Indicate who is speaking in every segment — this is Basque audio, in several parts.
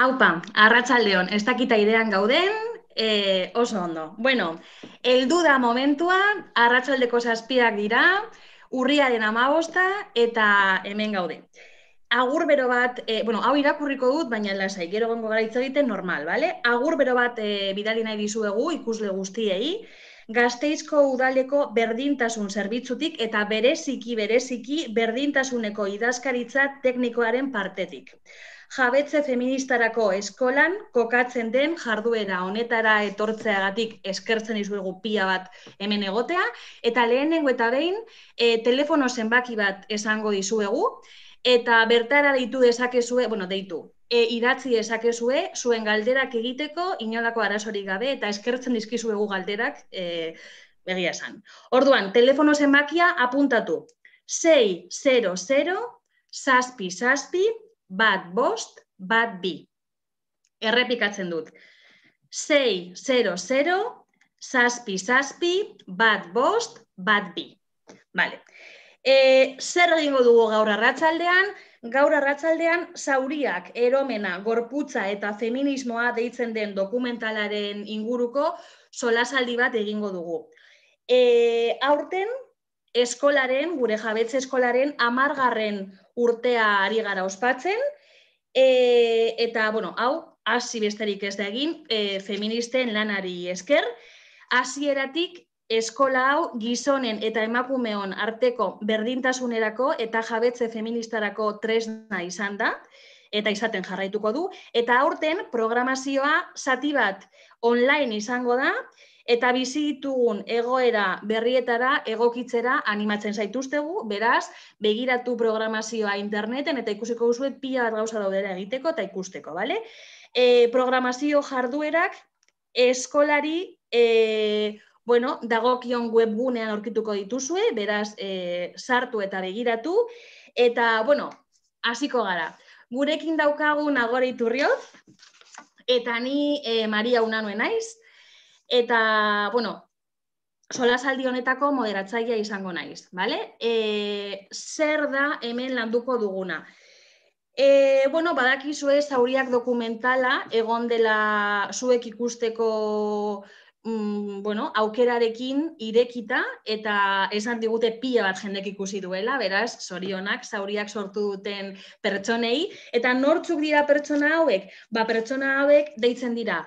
Speaker 1: Haupa, arratsaldeon, ez dakita idean gauden, e, oso ondo. Bueno, eldu da momentua, arratsaldeko zazpiak dira, urriaren amabosta eta hemen gaude. Agur bero bat, e, bueno, hau irakurriko dut, baina lasai, gero gongo gara hitz normal, bale? Agur bero bat e, bidali nahi dizuegu ikusle guztiei, gazteizko udaleko berdintasun zerbitzutik eta bereziki, bereziki, berdintasuneko idazkaritza teknikoaren partetik jabetze feministarako eskolan kokatzen den jarduera honetara etortzeagatik eskertzen dizuegu pia bat hemen egotea, eta lehenengo eta behin e, telefono zenbaki bat esango dizuegu, eta bertara deitu dezakezue, bueno, deitu, e, idatzi dezakezue zuen galderak egiteko inolako arasorik gabe eta eskertzen dizkizuegu galderak e, begia esan. Orduan, telefono zenbakia apuntatu. 6 0 zazpi zazpi bat bost, bat bi. Errepikatzen dut. Sei, zero, zero, zazpi-zazpi, bat bost, bat bi. Vale. E, zer egingo dugu gaur arratsaldean? Gaur arratsaldean zauriak, eromena, gorputza eta feminismoa deitzen den dokumentalaren inguruko solasaldi bat egingo dugu. E, aurten, eskolaren, gure jabetze eskolaren, amargarren urtea ari gara ospatzen, e, eta, bueno, hau, hasi besterik ez da egin, e, feministen lanari esker, hasieratik eskola hau gizonen eta emakumeon arteko berdintasunerako eta jabetze feministarako tresna izan da, eta izaten jarraituko du, eta aurten programazioa zati bat online izango da, eta bizi ditugun egoera berrietara egokitzera animatzen zaituztegu, beraz, begiratu programazioa interneten eta ikusiko guzue pila bat gauza daudera egiteko eta ikusteko, bale? E, programazio jarduerak eskolari e, bueno, dagokion webgunean aurkituko dituzue, beraz, e, sartu eta begiratu, eta, bueno, hasiko gara. Gurekin daukagun agora iturrioz, eta ni e, Maria unanuen naiz, eta, bueno, sola saldi honetako moderatzaia izango naiz, bale? E, zer da hemen landuko duguna? E, bueno, badaki zuez zauriak dokumentala, egon dela zuek ikusteko Mm, bueno, aukerarekin irekita eta esan digute pila bat jendek ikusi duela, beraz, sorionak, sauriak sortu duten pertsonei, eta nortzuk dira pertsona hauek? Ba, pertsona hauek deitzen dira,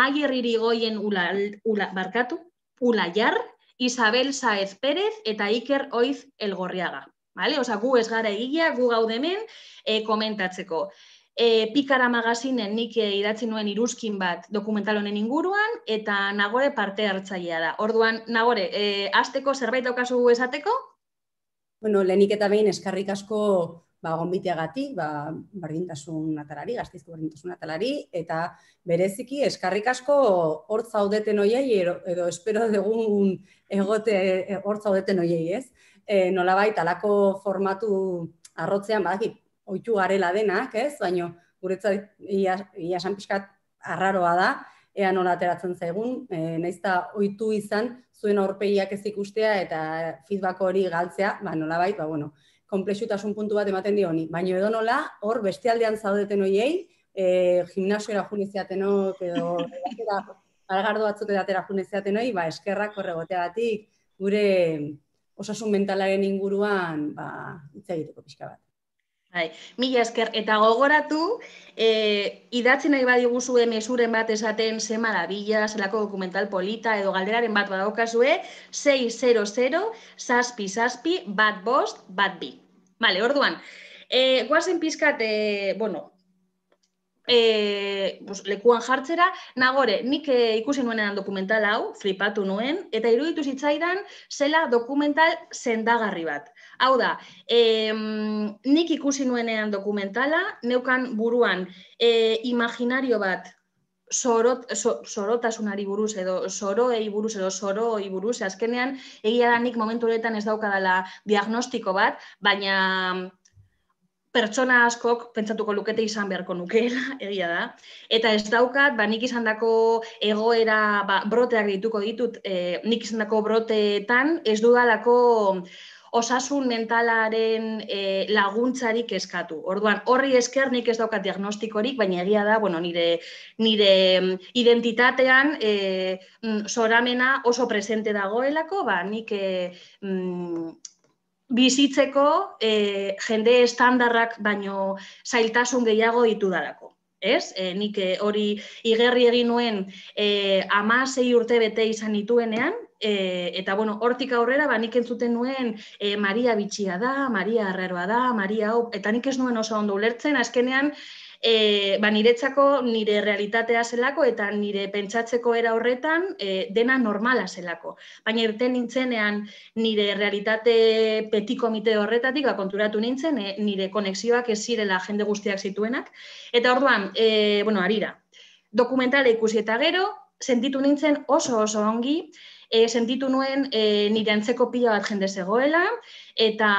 Speaker 1: maier irigoien ula, ula, barkatu, ula jar, Isabel Saez Pérez eta Iker Oiz Elgorriaga. Vale? Osa, gu ez gara egia, gu gaudemen, e, eh, komentatzeko. E, pikara magazinen nik eh, idatzi nuen iruzkin bat dokumental honen inguruan, eta nagore parte hartzailea da. Orduan, nagore, e, azteko zerbait daukazu esateko?
Speaker 2: Bueno, lehenik eta behin eskarrik asko ba, gati, ba, berdintasun atalari, gaztizko berdintasun atalari, eta bereziki eskarrik asko hortza zaudeten oiei, edo, espero dugun egote hortza zaudeten oiei, ez? E, nolabait, alako formatu arrotzean, badakit, oitu garela denak, ez? Baino guretzat ia esan pixkat arraroa da ea nola ateratzen zaigun, e, naiz ohitu izan zuen aurpegiak ez ikustea eta feedback hori galtzea, ba nolabait, ba bueno, komplexutasun puntu bat ematen dio honi. Baino e, edo nola, hor bestialdean zaudeten hoiei, e, gimnasioera juniziatenok edo algardo batzuk edatera juniziaten eskerrak ba eskerrak horregoteagatik
Speaker 1: gure osasun mentalaren inguruan ba, itzegituko pixka bat. Bai, mila esker, eta gogoratu, e, eh, idatzen nahi badiguzue mesuren bat esaten ze marabila, bila, zelako dokumental polita edo galderaren bat badaukazue, 600, saspi, saspi, bat bost, bat bi. Bale, orduan, e, eh, guazen pizkat, e, bueno, e, bus, lekuan jartzera, nagore, nik e, ikusi nuenean dokumental hau, flipatu nuen, eta iruditu zitzaidan, zela dokumental zendagarri bat. Hau da, nik ikusi nuenean dokumentala, neukan buruan e, imaginario bat, Sorot, sorotasunari buruz edo soroei buruz edo soroi buruz azkenean egia da nik momentu horretan ez dauka dela diagnostiko bat baina pertsona askok pentsatuko lukete izan beharko nukeela egia da eta ez daukat ba nik izandako egoera ba broteak dituko ditut e, nik izandako broteetan ez dudalako osasun mentalaren e, laguntzarik eskatu. Orduan, horri esker nik ez daukat diagnostikorik, baina egia da, bueno, nire, nire mm, identitatean e, soramena mm, oso presente dagoelako, ba, nik e, mm, bizitzeko e, jende estandarrak baino zailtasun gehiago ditu Ez? E, nik e, hori e, igerri egin nuen e, amasei urte bete izan dituenean, e, eta bueno, hortik aurrera, ba, nik entzuten nuen eh, Maria bitxia da, Maria arreroa da, Maria hau, eta nik ez nuen oso ondo ulertzen, azkenean, e, ba, niretzako nire realitatea zelako, eta nire pentsatzeko era horretan e, dena normala zelako. Baina irten nintzenean nire realitate petiko mite horretatik, ba, konturatu nintzen, nire konexioak ez zirela jende guztiak zituenak. Eta orduan, e, bueno, arira, dokumentale ikusi eta gero, sentitu nintzen oso oso ongi, e, sentitu nuen e, nire antzeko pila bat jende zegoela, eta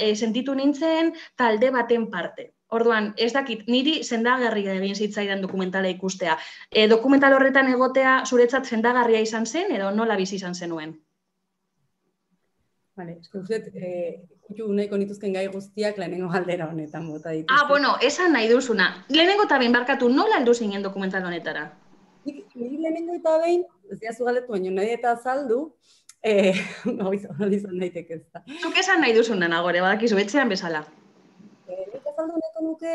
Speaker 1: e, sentitu nintzen talde baten parte. Orduan, ez dakit, niri sendagarria egin zitzaidan dokumentala ikustea. E, dokumental horretan egotea zuretzat sendagarria izan zen, edo nola bizi izan zenuen?
Speaker 2: Vale, eskut, uste, e, ikutu nahiko nituzken gai guztiak lehenengo aldera honetan
Speaker 1: bota dituz. Ah, bueno, esan nahi duzuna. Lehenengo eta behin barkatu, nola aldu zinen dokumental honetara?
Speaker 2: Nik, lehenengo eta behin ez diazu galetu, baino, nahi eta azaldu, eh,
Speaker 1: izan daiteke ez da. Zuk esan nahi duzun dena gore, badakizu, etxean bezala?
Speaker 2: Eh, nahi eta azaldu nahiko nuke,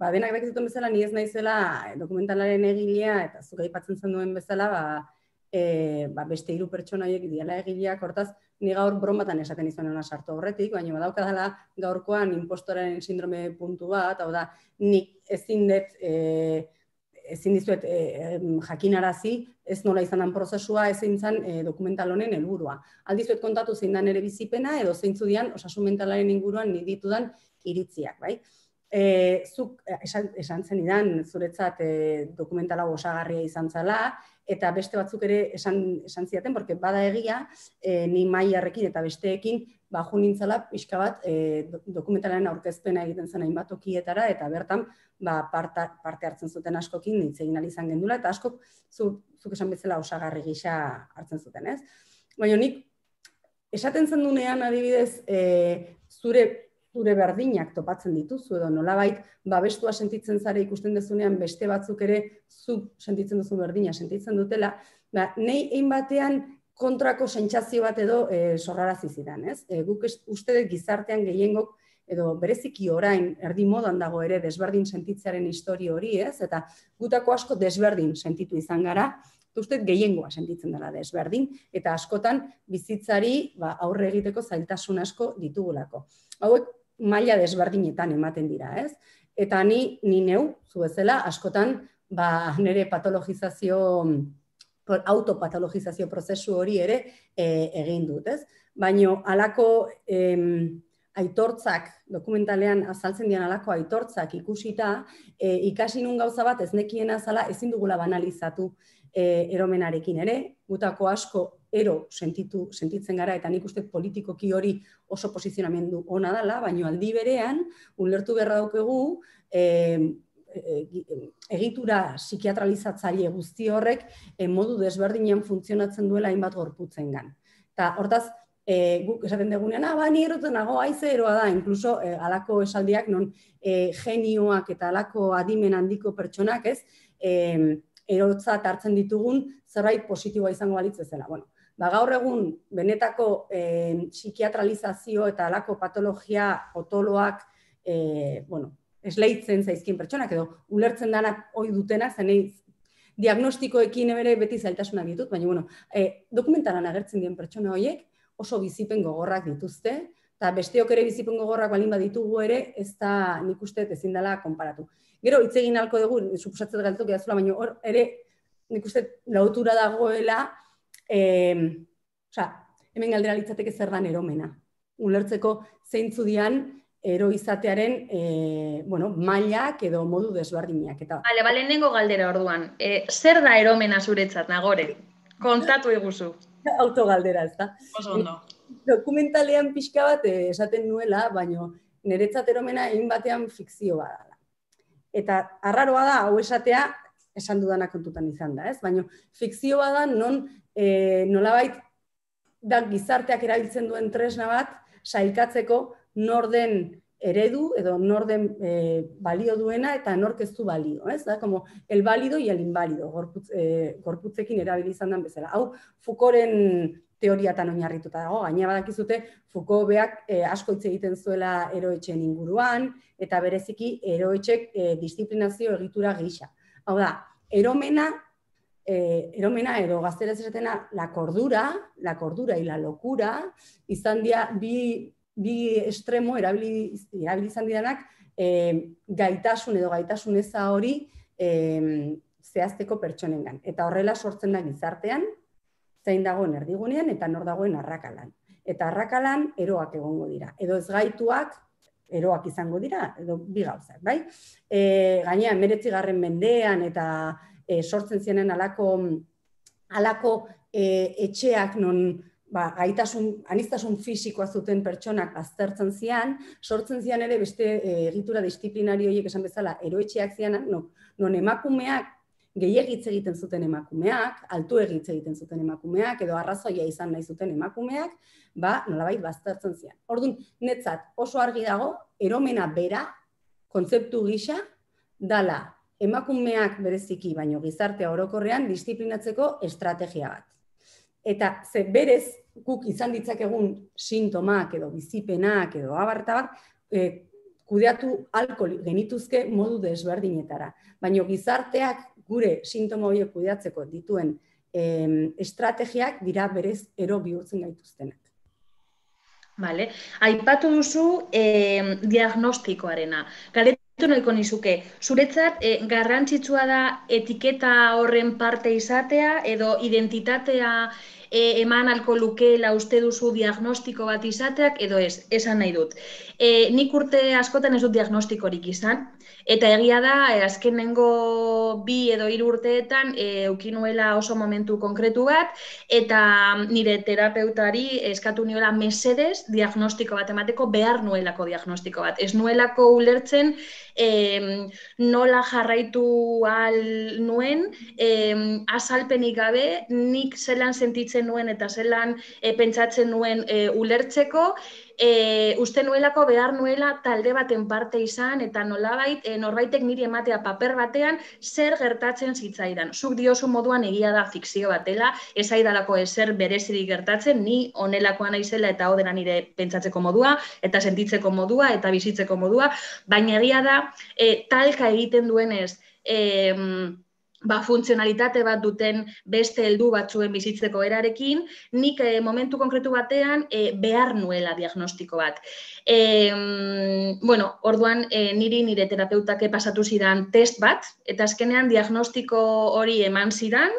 Speaker 2: ba, denak bezala, ni ez nahi zela eh, dokumentalaren egilea, eta zuk aipatzen zen duen bezala, ba, e, ba, beste hiru pertsona horiek diala egileak, hortaz, ni gaur bromatan esaten izan dena sartu horretik, baina badaukadala gaurkoan impostoraren sindrome puntu bat, hau da, nik ezin dut, eh, ezin dizuet eh, jakinarazi ez nola izan dan prozesua ezin zan e, eh, dokumental honen helburua. Aldizuet kontatu zein ere bizipena edo zeintzu dian osasun mentalaren inguruan ni ditudan iritziak, bai? E, zuk esan, esan zen idan, zuretzat e, osagarria izan zala, eta beste batzuk ere esan, esan ziaten, porque bada egia, ni maiarrekin eta besteekin ba, jo nintzala pixka bat e, dokumentalaren aurkezpena egiten zen hainbat okietara, eta bertan ba, parte hartzen zuten askokin hitz egin izan gendula, eta askok zu, zuk esan bezala osagarri gisa hartzen zuten, ez? Baina nik, esaten zen dunean adibidez, e, zure zure berdinak topatzen dituzu edo nolabait babestua sentitzen zara ikusten dezunean beste batzuk ere zu sentitzen duzu berdina sentitzen dutela, ba, nei egin kontrako sentsazio bat edo e, sorrarazi ez? Eh, guk uste dut gizartean gehiengok edo bereziki orain erdi modan dago ere desberdin sentitzearen historia hori, ez? Eta gutako asko desberdin sentitu izan gara, uste gehiengoa sentitzen dela desberdin eta askotan bizitzari ba, aurre egiteko zailtasun asko ditugulako. Hauek maila desberdinetan ematen dira, ez? Eta ni ni neu zu bezala askotan ba nere patologizazio autopatologizazio prozesu hori ere e, egin dut, ez? Baino halako aitortzak, dokumentalean azaltzen dian halako aitortzak ikusita, e, ikasi nun gauza bat ez nekien azala ezin dugula banalizatu e, eromenarekin ere, gutako asko ero sentitu, sentitzen gara eta nik uste politikoki hori oso posizionamendu ona dala, baino aldi berean, ulertu berra daukegu, E, e, egitura psikiatralizatzaile guzti horrek e, modu desberdinen funtzionatzen duela hainbat gorputzen gan. Eta hortaz, guk esaten degunean, ah, bani erotzenago, aize eroa da, inkluso alako esaldiak non genioak eta alako adimen handiko pertsonak ez, erotza hartzen ditugun zerbait positiboa izango balitz zela. Bueno, ba gaur egun benetako psikiatralizazio eta alako patologia potoloak, bueno, esleitzen zaizkien pertsonak edo ulertzen danak hoi dutena zenei diagnostikoekin ere beti zailtasuna ditut, baina bueno, e, dokumentalan agertzen dien pertsona horiek oso bizipen gogorrak dituzte, eta besteok ere bizipen gogorrak balin baditugu ere, ez da nik uste ezin dela konparatu. Gero, hitz egin halko dugu, suposatzen galtuk edazula, baina hor ere nik uste lautura dagoela, e, osea, hemen galdera litzateke zer dan eromena. Ulertzeko zeintzu ero izatearen eh, bueno, mailak edo modu desberdinak Eta.
Speaker 1: Bale, bale, nengo galdera orduan. E, zer da eromen zuretzat nagore? Kontatu eguzu. Auto galdera, ez da. Eh,
Speaker 2: dokumentalean pixka bat esaten nuela, baina niretzat eromena egin batean fikzio da. Eta arraroa da, hau esatea, esan dudana kontutan izan da, ez? Baina fikzio da, non, e, nolabait, da gizarteak erabiltzen duen tresna bat, sailkatzeko norden eredu edo norden e, balio duena eta nork ez balio, ez? Da como el válido y el inválido, gorputz, e, gorputzekin erabili izan dan bezala. Hau Fukoren teoriatan oinarrituta dago. Gaina badakizute fuko beak e, asko hitz egiten zuela eroetxen inguruan eta bereziki eroetxek e, disiplinazio egitura gisa. Hau da, eromena E, eromena edo gazterez esatena la cordura, la cordura y la locura izan dia bi bi estremo erabilizan diranak eh, gaitasun edo gaitasun eza hori eh, zehazteko pertsonen gan. Eta horrela sortzen da gizartean, zein dagoen erdigunean eta nor dagoen arrakalan. Eta arrakalan eroak egongo dira. Edo ez gaituak eroak izango dira, edo bi gauzak, bai? Eh, gainean, meretzi garren mendean eta sortzen zienen alako etxeak non ba, aitasun, aniztasun fizikoa zuten pertsonak aztertzen zian, sortzen zian ere beste eh, egitura disiplinari horiek esan bezala eroetxeak zianak, no, non emakumeak gehiagitze egiten zuten emakumeak, altu egitze egiten zuten emakumeak, edo arrazoia izan nahi zuten emakumeak, ba, nolabait baztertzen zian. Ordun netzat oso argi dago, eromena bera, kontzeptu gisa, dala emakumeak bereziki, baino gizartea orokorrean disiplinatzeko estrategia bat eta ze berez guk izan ditzak egun sintomak edo bizipenak edo abartabak, e, eh, kudeatu alkohol genituzke modu desberdinetara. Baina gizarteak gure sintoma horiek kudeatzeko dituen e, estrategiak dira berez ero bihurtzen gaituztenak.
Speaker 1: Vale. Aipatu duzu eh, diagnostikoarena. Galeta nizuke, zuretzat eh, garrantzitsua da etiketa horren parte izatea edo identitatea e, eman alko lukeela uste duzu diagnostiko bat izateak, edo ez, esan nahi dut. E, nik urte askotan ez dut diagnostikorik izan, Eta egia da, eh, azkenengo bi edo hiru urteetan e, eh, eukinuela oso momentu konkretu bat, eta nire terapeutari eskatu niola mesedez diagnostiko bat emateko behar nuelako diagnostiko bat. Ez nuelako ulertzen e, nola jarraitu al nuen, e, azalpenik gabe nik zelan sentitzen nuen eta zelan e, pentsatzen nuen e, ulertzeko, e, uste nuelako behar nuela talde baten parte izan eta nolabait e, norbaitek niri ematea paper batean zer gertatzen zitzaidan. Zuk diozu moduan egia da fikzio batela, ez aidalako ezer berezidi gertatzen, ni onelakoan naizela eta hodera nire pentsatzeko modua, eta sentitzeko modua, eta bizitzeko modua, baina egia da e, talka egiten duenez, ba, funtzionalitate bat duten beste heldu batzuen bizitzeko erarekin, nik e, momentu konkretu batean e, behar nuela diagnostiko bat. E, bueno, orduan e, niri nire terapeutak pasatu zidan test bat, eta azkenean diagnostiko hori eman zidan,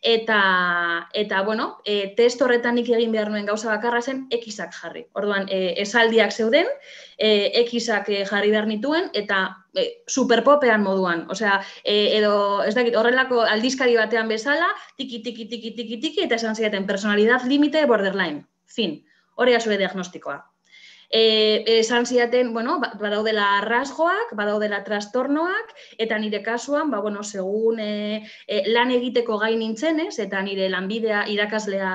Speaker 1: Eta, eta bueno, e, test horretan nik egin behar nuen gauza bakarra zen, ekizak jarri. Orduan, e, esaldiak zeuden, e, ekizak e, jarri behar nituen, eta e, superpopean moduan. Osea, e, edo, ez dakit, horrelako aldizkari batean bezala, tiki, tiki, tiki, tiki, tiki, eta esan zidaten, personalidad limite, borderline, fin. Hori zure diagnostikoa. Eh, esan ziaten, bueno, ba, badaudela rasgoak, badaudela trastornoak, eta nire kasuan, ba, bueno, segun eh, eh, lan egiteko gain nintzenez, eta nire lanbidea irakaslea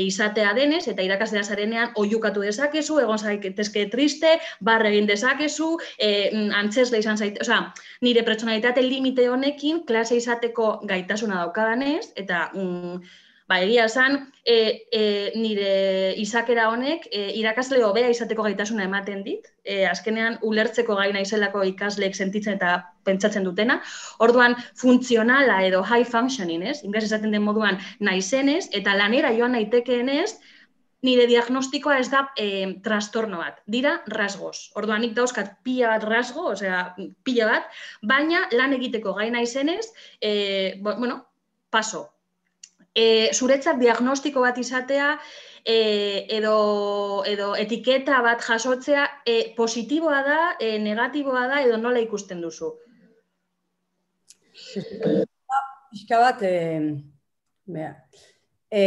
Speaker 1: izatea denez, eta irakaslea zarenean oiukatu dezakezu, egon zaitezke triste, barre egin dezakezu, mm, antzesle izan zaite, oza, nire pretsonalitate limite honekin, klase izateko gaitasuna daukadanez, eta, mm, Ba, egia esan, e, e, nire izakera honek e, irakasle hobea izateko gaitasuna ematen dit, e, azkenean ulertzeko gaina izelako ikasleek sentitzen eta pentsatzen dutena, orduan funtzionala edo high functioning ez, ingres izaten den moduan naizenez, eta lanera joan naitekeenez, nire diagnostikoa ez da e, trastorno bat, dira rasgoz. Orduan, nik dauzkat pila bat rasgo, osea pila bat, baina lan egiteko gaina izenez, e, bueno, paso, e, zuretzat diagnostiko bat izatea e, edo, edo etiketa bat jasotzea e, positiboa da, e, negatiboa da edo nola ikusten duzu? Iska bat,
Speaker 2: e, bea. E,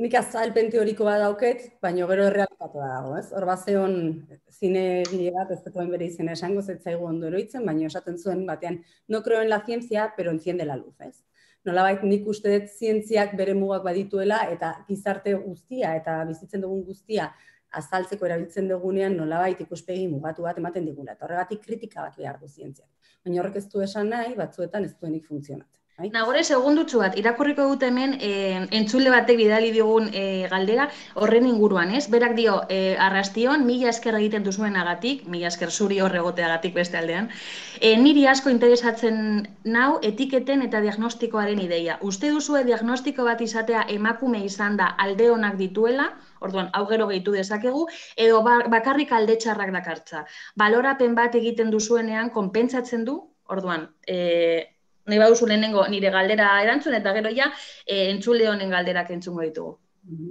Speaker 2: nik azalpen teoriko bat dauket, baina gero errealitatu dago, ez? Hor bat zine bat ez dutuen bere izena esango zetzaigu ondo eroitzen, baina esaten zuen batean, no kroen la ciencia, pero enciende la luz, ez? nolabait nik uste dut zientziak bere mugak badituela eta gizarte guztia eta bizitzen dugun guztia azaltzeko erabiltzen dugunean nolabait ikuspegi mugatu bat ematen digula. Eta horregatik kritika bat behar du zientziak. Baina horrek ez du esan nahi, batzuetan ez duenik funtzionatzen. Bai. Nagore,
Speaker 1: segundu bat, irakurriko dut hemen e, entzule batek bidali digun e, eh, galdera horren inguruan, ez? Berak dio, e, arrastion, mila esker egiten duzuen agatik, mila esker zuri horregote agatik beste aldean, e, niri asko interesatzen nau etiketen eta diagnostikoaren ideia. Uste duzue diagnostiko bat izatea emakume izan da alde honak dituela, orduan, hau gero gehitu dezakegu, edo ba, bakarrik alde txarrak dakartza. Balorapen bat egiten duzuenean, konpentsatzen du, orduan, e, nahi lehenengo nire galdera erantzun eta gero ja e, eh, entzule honen galderak entzungo ditugu.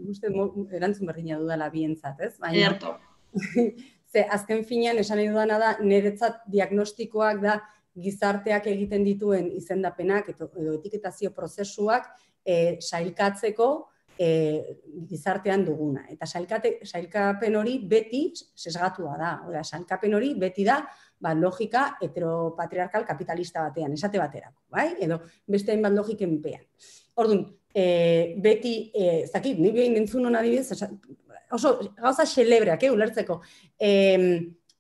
Speaker 1: Uste erantzun
Speaker 2: berdina dudala bientzat, ez? Baina... Erto. Ze, azken finean esan nahi dudana da, niretzat diagnostikoak da gizarteak egiten dituen izendapenak edo etiketazio prozesuak e, sailkatzeko e, gizartean duguna. Eta sailkapen hori beti sesgatua da. Oda, sailkapen hori beti da ba, logika heteropatriarkal kapitalista batean, esate baterako, bai? Edo beste bat logiken pean. Orduan, eh, beti, eh, zaki, nire ni behin entzun hona oso gauza xelebreak, eh, ulertzeko,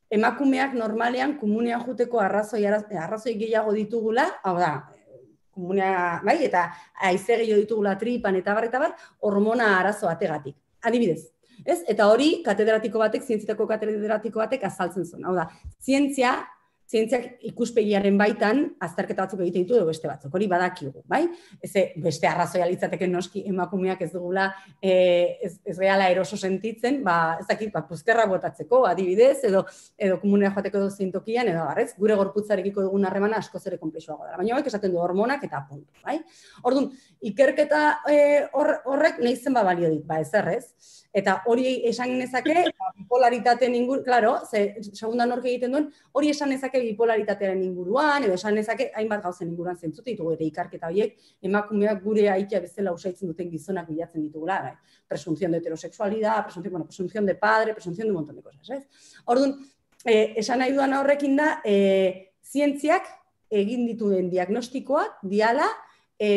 Speaker 2: emakumeak normalean kumunean juteko arrazoi, arrazoi gehiago ditugula, hau da, munea, bai, eta aizegi ditugula tripan eta bar, bar, hormona arazo ategatik. Adibidez, ez? Eta hori, katedratiko batek, zientzitako katedratiko batek azaltzen zuen. Hau da, zientzia zientziak ikuspegiaren baitan azterketa batzuk egite ditu edo beste batzuk. Hori badakigu, bai? Ez beste arrazoia litzateke noski emakumeak ez dugula e, ez, ez eroso sentitzen, ba, ez dakit, ba, puzkerra botatzeko, adibidez, edo, edo komunera joateko edo zintokian, edo barrez, gure gorputzarekiko dugun harremana asko zere konplexuago dara. Baina, bai, esaten du hormonak eta puntu, bai? Orduan, ikerketa eh, horrek e, or, nahi ba balio ez errez. Eta hori esan nezake, ba, bipolaritateen inguruan, klaro, ze, segundan egiten duen, hori esan nezake bipolaritatearen inguruan, edo esan nezake hainbat gauzen inguruan zentzute ditugu ere ikarketa horiek, emakumeak gure aitia bezala usaitzen duten gizonak bilatzen ditugula, bai. presunzion de heterosexualidad, presunzion, bueno, presunzion de padre, presunzion de un montón de cosas, ez? Orduan, e, esan nahi duan horrekin da, e, zientziak egin dituen diagnostikoak, diala, e,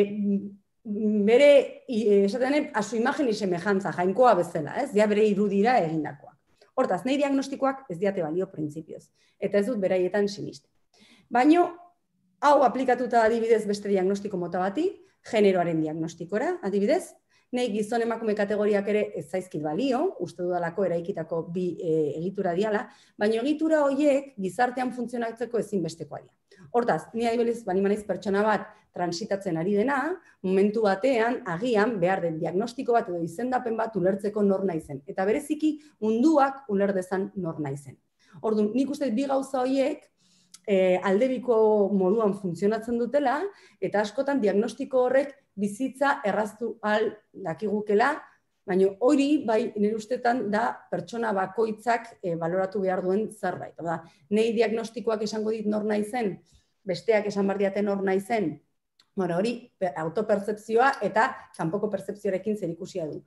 Speaker 2: bere esaten a su imagen y semejanza jainkoa bezala, ez? Ja bere irudira egindakoa. Hortaz, nei diagnostikoak ez diate balio printzipioz eta ez dut beraietan sinist. Baino hau aplikatuta adibidez beste diagnostiko mota bati, generoaren diagnostikora, adibidez, nahi gizon emakume kategoriak ere ez zaizkit balio, uste dudalako eraikitako bi eh, egitura diala, baina egitura horiek gizartean funtzionatzeko ezinbesteko ari. Hortaz, ni aibeliz, banima pertsona bat transitatzen ari dena, momentu batean, agian, behar den diagnostiko bat edo izendapen bat ulertzeko nor naizen. Eta bereziki, munduak ulerdezan nor naizen. Orduan, nik uste bi gauza horiek e, aldebiko moduan funtzionatzen dutela, eta askotan diagnostiko horrek bizitza erraztu al dakigukela, baina hori bai nire da pertsona bakoitzak e, baloratu behar duen zerbait. Oda, nei diagnostikoak esango dit nor nahi zen, besteak esan bardiaten hor nahi zen, Bueno, hori autopercepzioa eta kanpoko percepzioarekin zer ikusia du.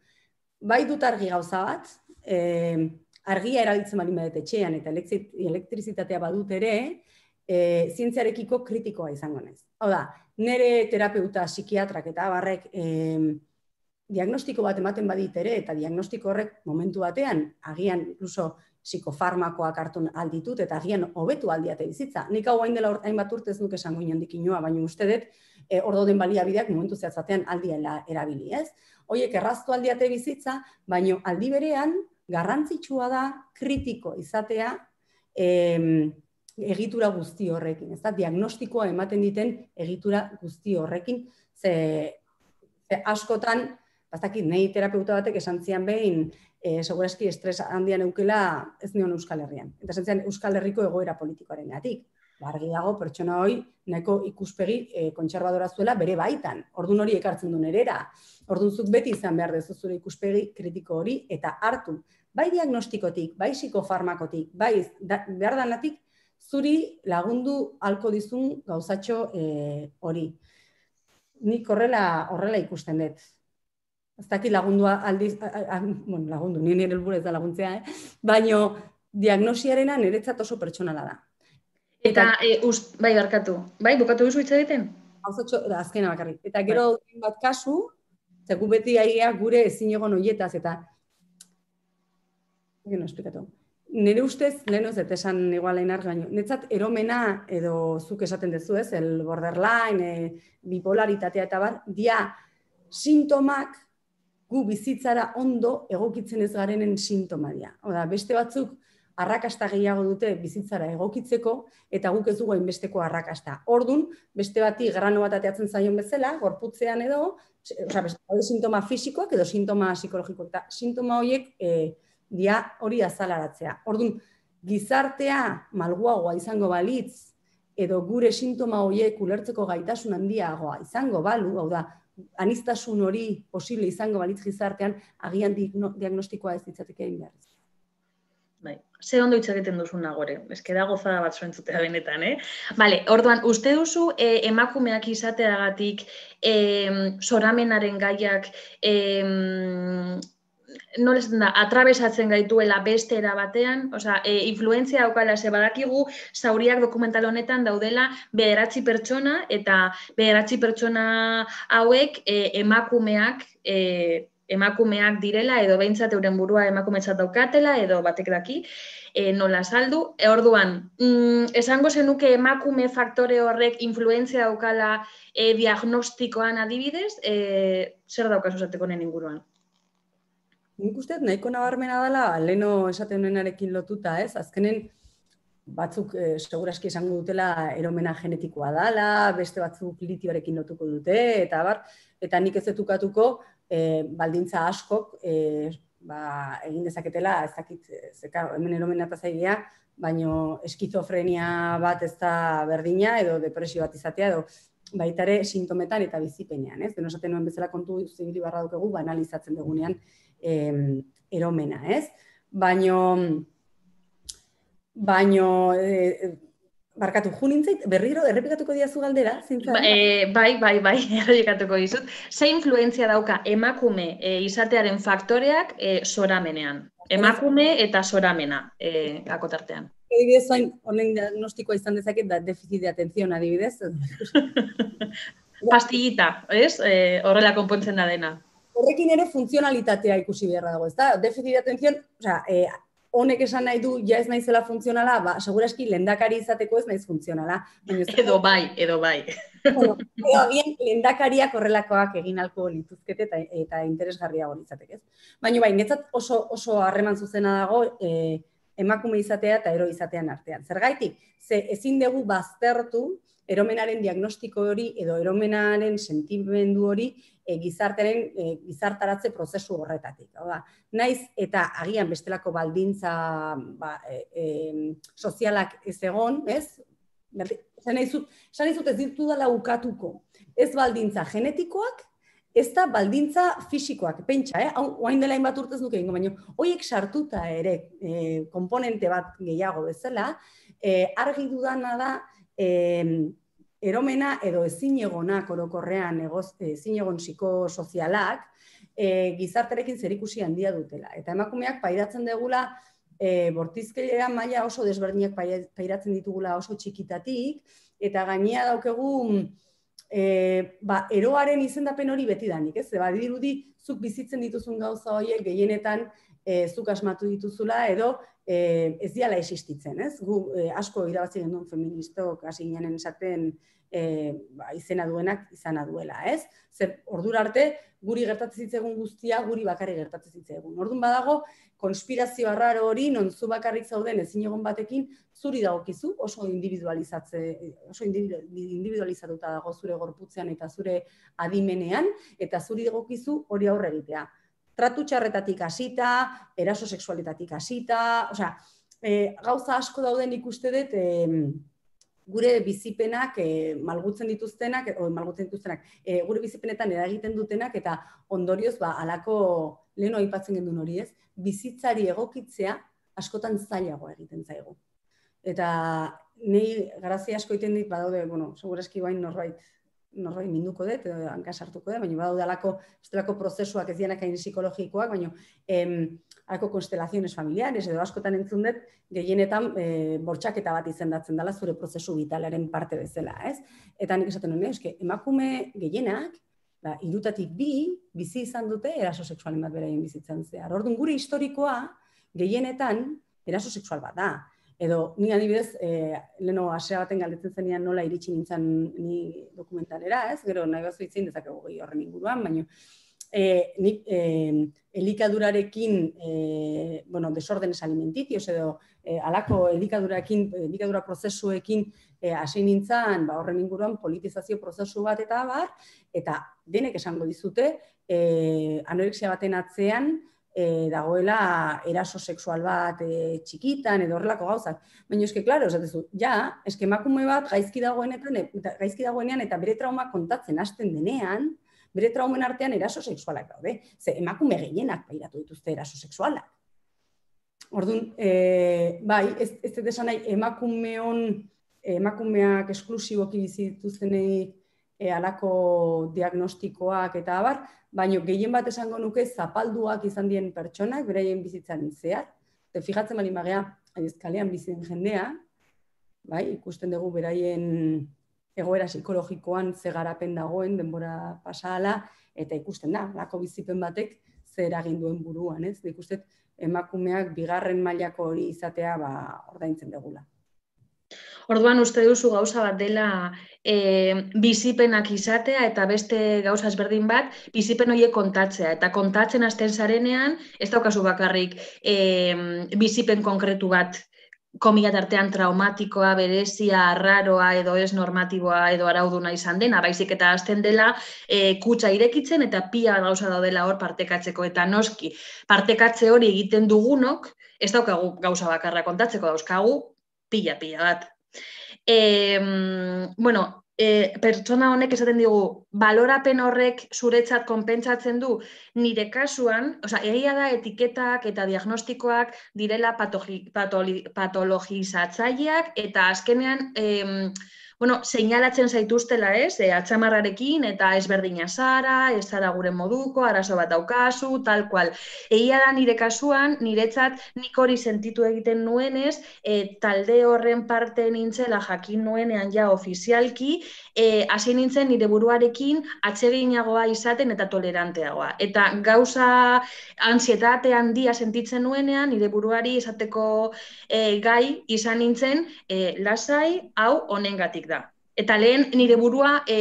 Speaker 2: Bai dut argi gauza bat, eh, argia erabiltzen bali badet etxean eta elektrizitatea badut ere, e, zientziarekiko kritikoa izango naiz. Hau da, nere terapeuta psikiatrak eta barrek e, diagnostiko bat ematen badit ere, eta diagnostiko horrek momentu batean, agian luso psikofarmakoak hartun alditut, eta agian hobetu aldiate bizitza. Nik hau dela hainbat urte ez nuke esango inondik inoa, baina uste dut, e, eh, ordo den baliabideak momentu zehatzatean aldiela erabili, ez? Oiek erraztu aldiate bizitza, baina aldi berean, garrantzitsua da kritiko izatea, egitura guzti horrekin, ez da, diagnostikoa ematen diten egitura guzti horrekin, ze, askotan, bazaki nahi terapeuta batek esan zian behin, e, segurazki estres handian eukela ez nion Euskal Herrian. Eta esan Euskal Herriko egoera politikoaren gatik. Bargi dago, pertsona hoi, nahiko ikuspegi e, zuela bere baitan. Ordun hori ekartzen du nerera. Ordun zuk beti izan behar dezu ikuspegi kritiko hori eta hartu. Bai diagnostikotik, bai psikofarmakotik, bai behar danatik zuri lagundu halko dizun gauzatxo e, hori. Nik horrela, horrela ikusten dut. Ez dakit lagundua aldiz, bueno, lagundu, nien nire ez da laguntzea, eh? baino diagnosiarena niretzat oso pertsonala da. Eta, eta eh, bai, barkatu. Bai, bukatu duzu hitz egiten? Hauzatxo, azkena bakarrik. Eta bai. gero bai. bat kasu, zeku beti aia gure ezin egon oietaz, eta Gero, no, nire ustez, nire ustez, esan igual hain argain, netzat eromena, edo zuk esaten dezu ez, el borderline, e, bipolaritatea eta bar, dia, sintomak gu bizitzara ondo egokitzen ez garenen sintoma dia. Oda, beste batzuk, arrakasta gehiago dute bizitzara egokitzeko, eta guk ez dugu hainbesteko arrakasta. Ordun beste bati grano bat ateatzen zaion bezala, gorputzean edo, oza, beste, sintoma fizikoak edo sintoma psikologikoak, eta sintoma horiek, eh, dia hori azalaratzea. Orduan, gizartea malguagoa izango balitz, edo gure sintoma horiek ulertzeko gaitasun handiagoa izango balu, hau da, anistasun hori posible izango balitz gizartean, agian diagnostikoa ez
Speaker 1: ditzateke egin behar. Bai, ze ondo hitz egiten duzu nagore. Eske da bat zuen zutea benetan, eh? Vale, orduan uste duzu eh, emakumeak izateagatik e, soramenaren gaiak e, nola esaten da, atrabesatzen gaituela beste era batean, osea, e, influentzia daukala, ze badakigu, zauriak dokumental honetan daudela beheratzi pertsona, eta bederatzi pertsona hauek e, emakumeak, e, emakumeak direla, edo behintzat euren burua emakumetzat daukatela, edo batek daki, e, nola saldu. E, orduan, mm, esango zenuke emakume faktore horrek influenzia daukala e, diagnostikoan adibidez, e, zer daukazu nien inguruan? Nik uste, nahiko
Speaker 2: nabarmena dela, leno esaten lotuta, ez? Azkenen, batzuk eh, seguraski esango dutela eromena genetikoa dela, beste batzuk litioarekin lotuko dute, eta bar, eta nik ez detukatuko, eh, baldintza askok, eh, ba, egin dezaketela, ez dakit, zeka, hemen eromena eta zaidea, baino eskizofrenia bat ez da berdina, edo depresio bat izatea, edo baitare sintometan eta bizipenean, ez? Denosaten nuen bezala kontu zibili barra dukegu, banalizatzen dugunean, eh, eromena, ez? Baino, baino, eh,
Speaker 1: Barkatu, jo nintzait, berriro, errepikatuko diazu galdera, Ba, e, bai, bai, bai, errepikatuko dizut. Ze influentzia dauka emakume e, izatearen faktoreak e, soramenean? Emakume eta soramena, e, akotartean.
Speaker 2: Adibidez, oin, honen diagnostikoa
Speaker 1: izan dezaket, da, defizit de atenzion, adibidez. Pastillita, ez? Eh, horrela konpontzen da dena.
Speaker 2: Horrekin ere funtzionalitatea ikusi beharra dago, ez da? Defizit de atención, sea, eh, honek esan nahi du, ja ez naizela funtzionala, ba, seguraski eski, lendakari izateko ez naiz funtzionala. Baina, edo bai, edo bai. Bueno, bien, lendakariak horrelakoak egin alko lintuzkete eta, eta interesgarria hori izatek ez. Baina, bai, netzat oso, oso harreman zuzena dago, e, emakume izatea eta ero izatean artean. Zergaitik, ze ezin dugu baztertu, eromenaren diagnostiko hori edo eromenaren sentimendu hori e, gizartaren e, gizartaratze prozesu horretatik. Oda, naiz eta agian bestelako baldintza ba, e, sozialak ez egon, ez? Zan nahi zut, ez dut dala ukatuko. Ez baldintza genetikoak, ez da baldintza fisikoak, pentsa, eh? Hau, oain dela inbat urtez duke ingo, baina hoiek sartuta ere e, komponente bat gehiago bezala, e, argi dudana da, e, eromena edo ezin orokorrean eh, ezinegon ezin egon sozialak e, gizarterekin zerikusi handia dutela. Eta emakumeak pairatzen degula e, eh, maila oso desberdinak pairatzen ditugula oso txikitatik eta gainea daukegu e, ba, eroaren izendapen hori beti danik, ez? Eba, dirudi, zuk bizitzen dituzun gauza horiek gehienetan zuk asmatu dituzula edo Eh, ez diala existitzen, ez? Gu eh, asko irabazi genuen feministok hasi ginenen esaten eh, ba, izena duenak izana duela, ez? Zer ordura arte guri gertatzen zitzegun guztia guri bakarri gertatzen zitzegun. Ordun badago konspirazio arraro hori nonzu bakarrik zauden ezin egon batekin zuri dagokizu oso individualizatze oso individualizatuta dago zure gorputzean eta zure adimenean eta zuri dagokizu hori aurre egitea tratu txarretatik hasita, eraso seksualetatik hasita, osea, e, gauza asko dauden ikuste dut e, gure bizipenak e, malgutzen dituztenak, o, malgutzen dituztenak, e, gure bizipenetan eragiten dutenak eta ondorioz ba halako lehen aipatzen gendu hori, ez? Bizitzari egokitzea askotan zailago egiten zaigu. Eta nei grazia asko egiten dit badaude, bueno, segurazki bain norbait norbait minduko dut, edo hanka sartuko dut, baina badaude alako, estelako prozesuak ez dienak hain psikologikoak, baina em, alako konstelaziones familiares, edo askotan entzun dut, gehienetan e, bortxaketa bat izendatzen dela zure prozesu vitalaren parte bezala, ez? Eta nik esaten nire, eske, emakume gehienak, ba, irutatik bi, bizi izan dute eraso seksualen bat beraien bizitzen zehar. Orduan, gure historikoa, gehienetan, eraso seksual bat da. Edo, ni adibidez, e, leno asea baten galdetzen zenean nola iritsi nintzen ni dokumentalera, ez? Gero, nahi bazu itzin dezakegu horren inguruan, baina e, eh, ni, e, elikadurarekin, e, bueno, desordenes edo e, alako elikadurarekin, elikadura prozesuekin e, ase nintzen, ba, horren inguruan politizazio prozesu bat eta bar, eta denek esango dizute, e, anorexia baten atzean, e, dagoela eraso sexual bat e, txikitan edo horrelako gauzak. Baina eske, klaro, esatezu, ja, eske emakume bat gaizki dagoenetan, eh, eta, gaizki dagoenean eta bere trauma kontatzen hasten denean, bere traumen artean eraso sexualak daude. Ze emakume gehienak pairatu dituzte eraso sexualak. Orduan, e, bai, ez, ez dut esan emakumeon, emakumeak esklusiboki bizituztenei e, alako diagnostikoak eta abar, baino gehien bat esango nuke zapalduak izan dien pertsonak beraien bizitzan zehar. Te fijatzen bali magea, aizkalean bizitzen jendea, bai, ikusten dugu beraien egoera psikologikoan zegarapen dagoen denbora pasala eta ikusten da, lako bizipen batek zer eragin duen buruan, ez? Ikusten
Speaker 1: emakumeak
Speaker 2: bigarren mailako hori izatea ba ordaintzen begula.
Speaker 1: Orduan uste duzu gauza bat dela e, bizipenak izatea eta beste gauza ezberdin bat bizipen hoiek kontatzea. Eta kontatzen hasten zarenean, ez daukazu bakarrik e, bizipen konkretu bat komila tartean traumatikoa, berezia, raroa edo ez normatiboa edo arauduna izan dena, baizik eta azten dela e, eh, kutsa irekitzen eta pia gauza daudela hor partekatzeko. Eta noski, partekatze hori egiten dugunok, ez daukagu gauza bakarra kontatzeko dauzkagu, pila-pila bat, E, bueno, e, pertsona honek esaten digu, balorapen horrek zuretzat konpentsatzen du, nire kasuan, oza, egia da etiketak eta diagnostikoak direla patologizatzaileak, eta azkenean, bueno, seinalatzen zaituztela, ez, e, eh, atxamarrarekin, eta ezberdina zara, ez zara gure moduko, arazo bat daukazu, tal kual. Eia da nire kasuan, niretzat, nik hori sentitu egiten nuenez, e, talde horren parte nintzela jakin nuenean ja ofizialki, Eh, hasi nintzen nire buruarekin atseginagoa izaten eta toleranteagoa. Eta gauza ansietate handia sentitzen nuenean, nire buruari izateko e, eh, gai izan nintzen, e, lasai, hau honengatik da. Eta lehen nire burua e,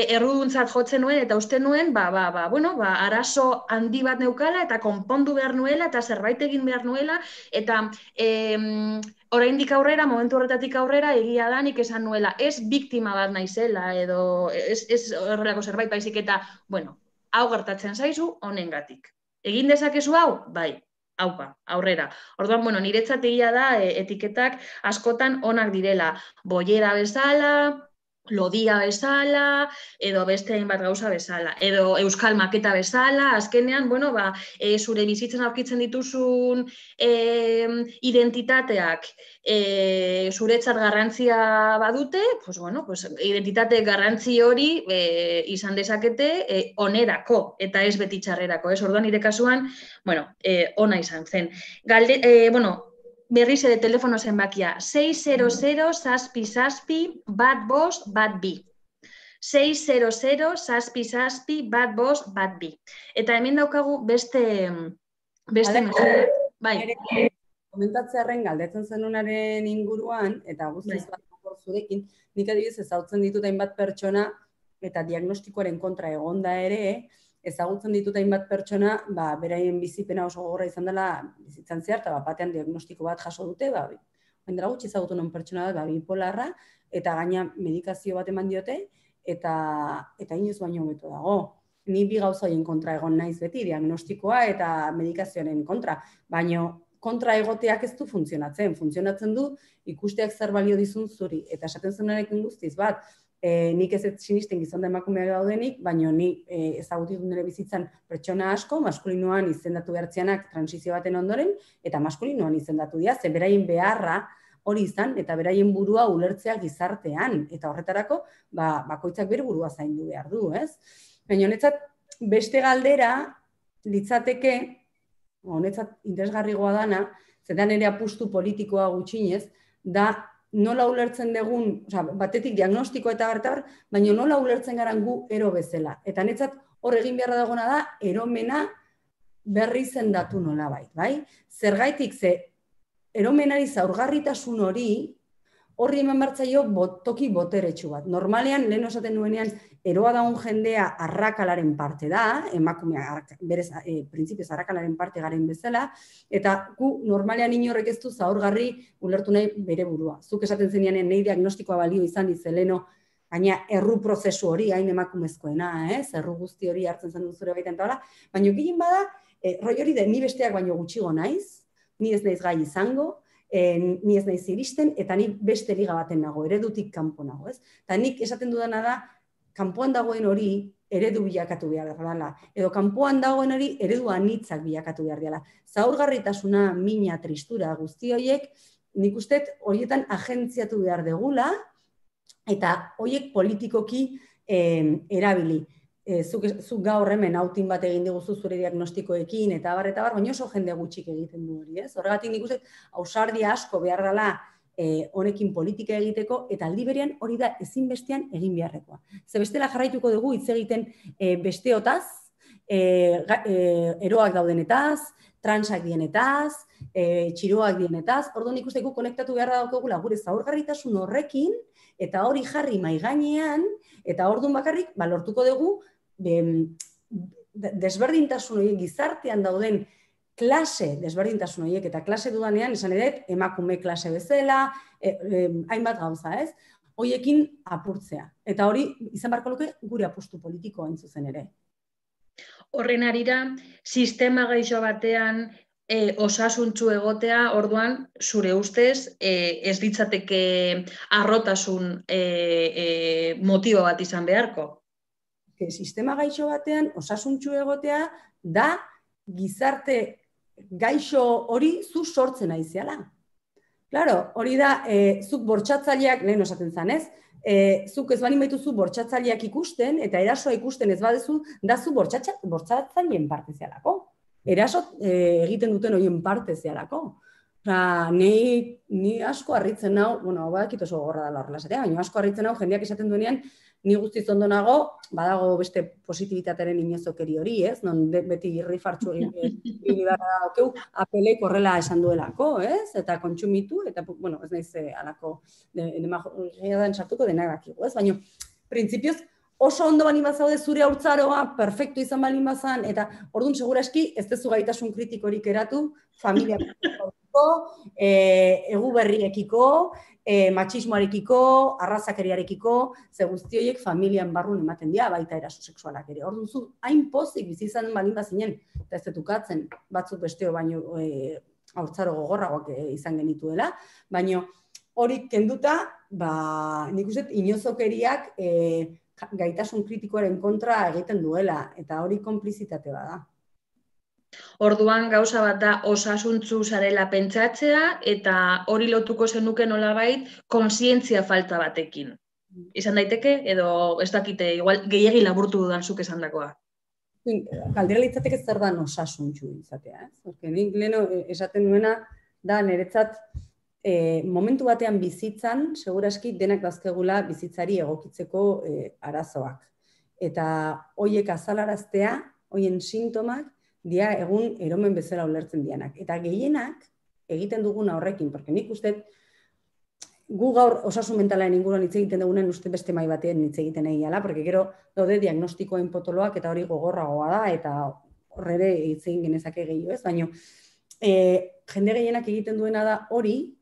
Speaker 1: erruduntzat jotzen nuen, eta uste nuen, ba, ba, ba, bueno, ba, arazo handi bat neukala, eta konpondu behar nuela, eta zerbait egin behar nuela, eta... E, Oraindik aurrera, momentu horretatik aurrera, egia da nik esan nuela, ez biktima bat naizela edo ez ez horrelako zerbait baizik eta, bueno, hau gertatzen saizu honengatik. Egin dezakezu hau? Bai, haupa, aurrera. Orduan, bueno, niretzat egia da e, etiketak askotan onak direla, boiera bezala, lodia bezala, edo beste hainbat gauza bezala, edo euskal maketa bezala, azkenean, bueno, ba, eh, zure bizitzen aurkitzen dituzun identitateak e, zuretzat garrantzia badute, pues, bueno, pues, identitate garrantzi hori eh, izan dezakete e, onerako, eta ez beti txarrerako, ez? Orduan, nire bueno, ona izan zen. Galde, bueno, berriz ere telefono zenbakia, 600 saspi saspi bat bat bi. 600 saspi saspi bat bat bi. Eta hemen daukagu beste... Beste... bai. Komentatzearen galdetzen zenunaren inguruan, eta guztiz bai.
Speaker 2: bat zurekin, nik adibidez ezautzen ditut hainbat pertsona eta diagnostikoaren kontra egonda ere, ezagutzen ditut hainbat pertsona, ba, beraien bizipena oso gogorra izan dela, bizitzan zehar, eta ba, batean diagnostiko bat jaso dute, ba, bendera gutxi ezagutu non pertsona bat, ba, bipolarra, eta gaina medikazio bat eman diote, eta, eta inoz baino beto dago. Ni bi gauza kontra egon naiz beti, diagnostikoa eta medikazioaren kontra, baino kontra egoteak ez du funtzionatzen, funtzionatzen du ikusteak zer balio dizun zuri, eta esaten zenarekin guztiz bat, e, nik ez ez sinisten gizonda emakumea daudenik, baino ni e, ezagutu dut nire bizitzan pertsona asko, maskulinoan izendatu behartzianak transizio baten ondoren, eta maskulinoan izendatu dira, ze beraien beharra hori izan, eta beraien burua ulertzea gizartean, eta horretarako ba, bakoitzak bere burua zaindu behar du, ez? Baina honetzat beste galdera litzateke, honetzat interesgarrigoa dana, zetan ere apustu politikoa gutxinez, da nola ulertzen degun, oza, batetik diagnostiko eta hartar, baina nola ulertzen garan gu ero bezala. Eta netzat hor egin beharra dagoena da, eromena berri zendatu nola bai. bai? Zergaitik ze, eromenari zaurgarritasun hori, horri eman bartzaio bot, toki boteretsu bat. Normalean, lehen osaten duenean, eroa daun jendea arrakalaren parte da, emakumea berez, e, arrakalaren parte garen bezala, eta gu normalean inorrek ez du zaurgarri ulertu nahi bere burua. Zuk esaten zenean nahi diagnostikoa balio izan dize leno, baina erru prozesu hori hain emakumezkoena, ez? Erru guzti hori hartzen zen zure baita entabala, baina gilin bada, e, roi hori ni besteak baino gutxigo naiz, ni ez naiz gai izango, Eh, ni ez nahi ziristen, eta nik beste liga baten nago, eredutik kanpo nago, ez? Eta nik esaten dudana da, kanpoan dagoen hori eredu bilakatu behar dela, edo kanpoan dagoen hori eredu anitzak bilakatu behar dela. Zaurgarritasuna mina, tristura, guzti horiek, nik ustet horietan agentziatu behar degula, eta horiek politikoki erabili e, zuk, zuk gaur hemen autin bat egin diguzu zure diagnostikoekin, eta bar, eta bar, baina oso jende gutxik egiten du hori, ez? Horregatik nik uzet, asko behar dela eh, honekin politika egiteko, eta aldi berean hori da ezinbestean egin beharrekoa. Ze bestela jarraituko dugu hitz egiten e, besteotaz, e, e, eroak daudenetaz, transak dienetaz, e, txiroak dienetaz, orduan ikusten guk konektatu beharra daukogula gure zaurgarritasun horrekin, eta hori jarri mai eta ordun bakarrik ba dugu desberdintasun horiek gizartean dauden klase desberdintasun horiek eta klase dudanean, esan edet, emakume klase bezala, e, e, hainbat gauza ez, hoiekin apurtzea. Eta hori, izan barko luke, gure apustu politiko hain zuzen ere.
Speaker 1: Horren harira, sistema gaixo batean, e, osasuntzu egotea, orduan, zure ustez, ez ditzateke arrotasun motiba bat izan beharko? sistema
Speaker 2: gaixo batean osasuntxu egotea da gizarte gaixo hori zu sortzen aiziala. Claro, hori da, e, zuk bortxatzaileak, lehen osaten zanez, ez? E, zuk ez banin baituzu ikusten, eta erasoa ikusten ez badezu, da zu bortxatzaileen parte zealako. Eraso e, egiten duten horien parte zealako. Osa, ba, ni, ni asko harritzen hau, bueno, badakit oso gorra dela horrela zatea, baina asko harritzen hau, jendeak esaten duenean, ni guztiz ondo nago, badago beste positibitatearen inezokeri hori, ez? Non beti irri fartxu egin bidara daukeu, korrela esan duelako, ez? Eta kontsumitu, eta, bueno, ez naiz eh, alako, demagogia den sartuko denak dakigu, ez? Baina, prinsipioz, oso ondo bani bazaude zure haurtzaroa, perfektu izan bali bazan, eta orduan segura eski, ez dezu gaitasun kritikorik eratu, familia ekiko, e, eh, egu berriekiko, e, eh, matxismoarekiko, arrazakeriarekiko, ze guzti horiek familian barrun ematen dira baita eraso sexualak ere. Hor hain pozik bizi balin zinen, eta ez dutukatzen, batzuk besteo baino e, eh, aurtzaro gogorragoak e, izan genituela, baino hori kenduta, ba, nik uste inozokeriak e, gaitasun kritikoaren kontra egiten duela, eta hori
Speaker 1: konplizitate bada. da. Orduan gauza bat da osasuntzu zarela pentsatzea eta hori lotuko zenuke nolabait konsientzia falta batekin. Izan daiteke edo ez dakite igual gehiegi laburtu dudan zuk esandakoa.
Speaker 2: Kaldera litzateke zer da osasuntzu izatea, eh? leno e, esaten duena da niretzat e, momentu batean bizitzan seguraski denak bazkegula bizitzari egokitzeko e, arazoak. Eta hoiek azalaraztea, hoien sintomak dia egun eromen bezala ulertzen dianak. Eta gehienak egiten duguna horrekin, porque nik uste gu gaur osasun mentalaren inguruan hitz egiten dugunen uste beste mai batean hitz egiten egiala, porque gero daude diagnostikoen potoloak eta hori gogorragoa da eta horrere hitz egin genezake gehi ez? Baino e, eh, jende gehienak egiten duena da hori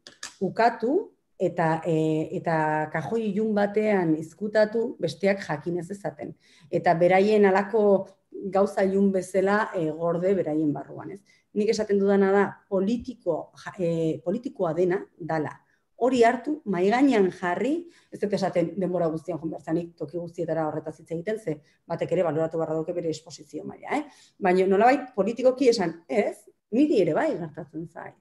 Speaker 2: ukatu eta e, eta kajoi ilun batean izkutatu besteak jakin ez ezaten. Eta beraien alako gauza iun bezala e, gorde beraien barruan, ez? Nik esaten dudana da politiko eh, politikoa dena dala. Hori hartu mai gainean jarri, ez dut esaten denbora guztian joan bertanik toki guztietara horretaz hitz egiten ze batek ere baloratu barra duke bere esposizio maila, eh? Baina nolabait politikoki esan, ez? Niri ere bai gertatzen zait.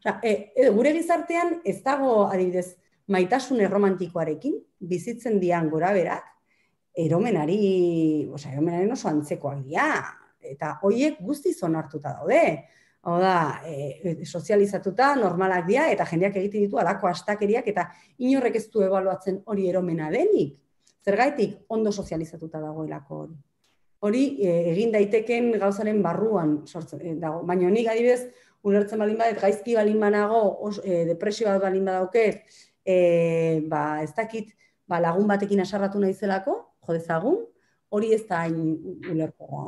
Speaker 2: Osea, eh, gure gizartean ez dago adibidez maitasun erromantikoarekin bizitzen dian gora berak, eromenari, oza, eromenaren oso antzekoak dira, eta hoiek guztiz onartuta daude. Hau da, e, sozializatuta, normalak dira, eta jendeak egiten ditu alako astakeriak, eta inorrek ez du ebaluatzen hori eromena denik. Zergaitik, ondo sozializatuta dagoelako hori. Hori e, egin daiteken gauzaren barruan sortzen e, dago. Baina nik adibidez, ulertzen balin badet, gaizki balin banago, os, depresio bat balin badauket, e, ba, ez dakit, ba, lagun batekin asarratu nahi zelako, jodezagun, hori ez da hain ulerko da.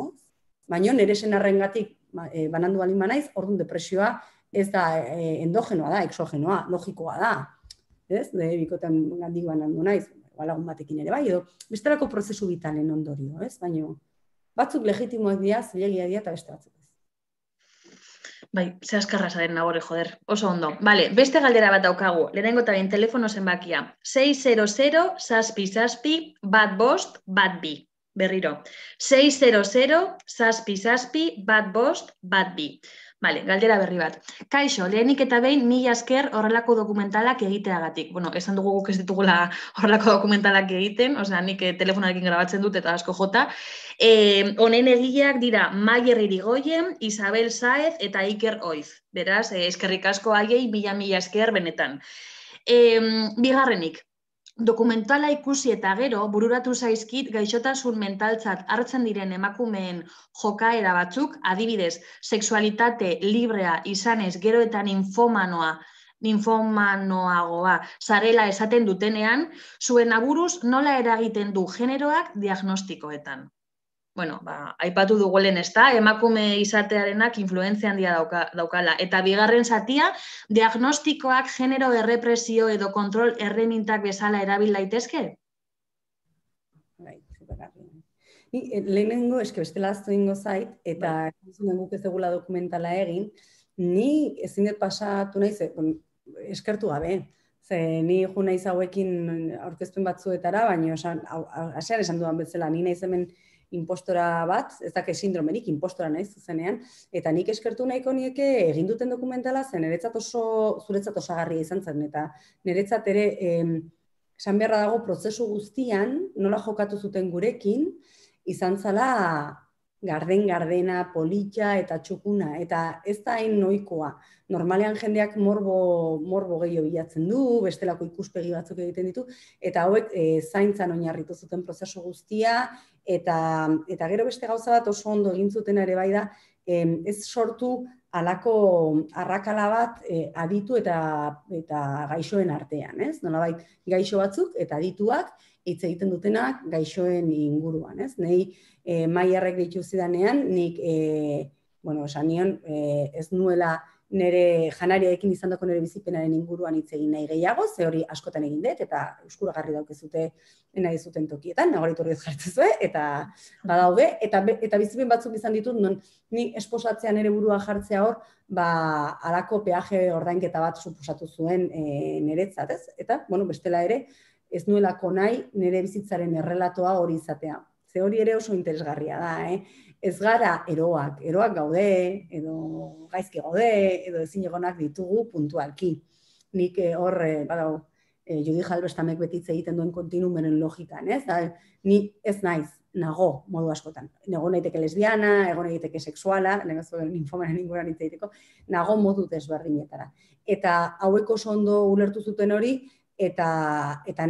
Speaker 2: Baina nire senarren gatik ba, e, banandu alimanaiz, orduan depresioa ez da e, endogenoa da, exogenoa, logikoa da. Ez? De, bikotan gandik banandu naiz, balagun batekin ere bai, edo bestelako prozesu bitalen ondorio, ez? Baina batzuk legitimoak dira, zilegia dira eta beste
Speaker 1: Bai, ver zaren nagore, joder, oso ondo. Vale, beste galdera bat daukagu, lehenengo eta bien telefono zenbakia. 600 saspi saspi bat bost bat b Berriro. 600 saspi saspi bat bost bat b Vale, galdera berri bat. Kaixo, lehenik eta behin mila asker horrelako dokumentalak egiteagatik. Bueno, esan dugu guk ez ditugula horrelako dokumentalak egiten, osea, nik eh, telefonarekin grabatzen dut eta asko jota. Eh, honen egileak dira Maier Irigoyen, Isabel Saez eta Iker Oiz. Beraz, eh, eskerrik asko haiei mila mila asker benetan. Eh, bigarrenik, Dokumentala ikusi eta gero bururatu zaizkit gaixotasun mentaltzat hartzen diren emakumeen jokaera batzuk, adibidez, seksualitate librea izanez gero eta ninfomanoa, ninfomanoagoa zarela esaten dutenean, zuen aburuz nola eragiten du generoak diagnostikoetan bueno, ba, aipatu dugu lehen ez da, emakume izatearenak influenzia handia dauka, daukala. Eta bigarren zatia, diagnostikoak genero errepresio edo kontrol erremintak bezala erabil daitezke? Bai, eh,
Speaker 2: lehenengo, eske bestela zuingo ingo zait, eta bai. guk ez egula dokumentala egin, ni ezin dut pasatu nahi, eh, eskertu gabe, Ze, ni jo naiz hauekin aurkezpen batzuetara, baina asean esan duan betzela, ni naiz hemen impostora bat, ez dake sindromenik impostora nahiz zenean, eta nik eskertu nahiko nieke egin duten dokumentala zen niretzat oso zuretzat osagarria izan zen, eta niretzat ere esan beharra dago prozesu guztian nola jokatu zuten gurekin izan zala garden-gardena, politxa eta txukuna, eta ez da hain noikoa. Normalean jendeak morbo gehiago bilatzen du, bestelako ikuspegi batzuk egiten ditu, eta hauek eh, zaintzan oinarritu zuten prozesu guztia, eta, eta gero beste gauza bat oso ondo egin zuten ere bai da, ez sortu alako arrakala bat eh, aditu eta, eta gaixoen artean, ez? Nolabait, gaixo batzuk eta adituak hitz egiten dutenak gaixoen inguruan, ez? Nei e, maiarrek deitu zidanean, nik, e, bueno, esan nion, ez nuela, nire janariarekin izandako nire bizipenaren inguruan hitz egin nahi gehiago, ze hori askotan egin dut eta euskuragarri daukezute nahi zuten tokietan, nagorit hori ez eta badaude, eta, eta bizipen batzuk izan ditut, non, ni esposatzean ere burua jartzea hor, ba, alako peaje ordainketa bat suposatu zuen e, ez? Eta, bueno, bestela ere, ez nuelako nahi nire bizitzaren errelatoa hori izatea. Ze hori ere oso interesgarria da, eh? ez gara eroak, eroak gaude, edo gaizki gaude, edo ezin egonak ditugu puntualki. Nik horre, eh, hor, eh, badau, eh, Judi Halbestamek betitze egiten duen kontinumeren logikan, ez? ni ez naiz, nago modu askotan. Egon naiteke lesbiana, egon naiteke seksuala, nego zuen infomenan inguran nago modu desberdinetara. Eta haueko oso ondo ulertu zuten hori, eta eta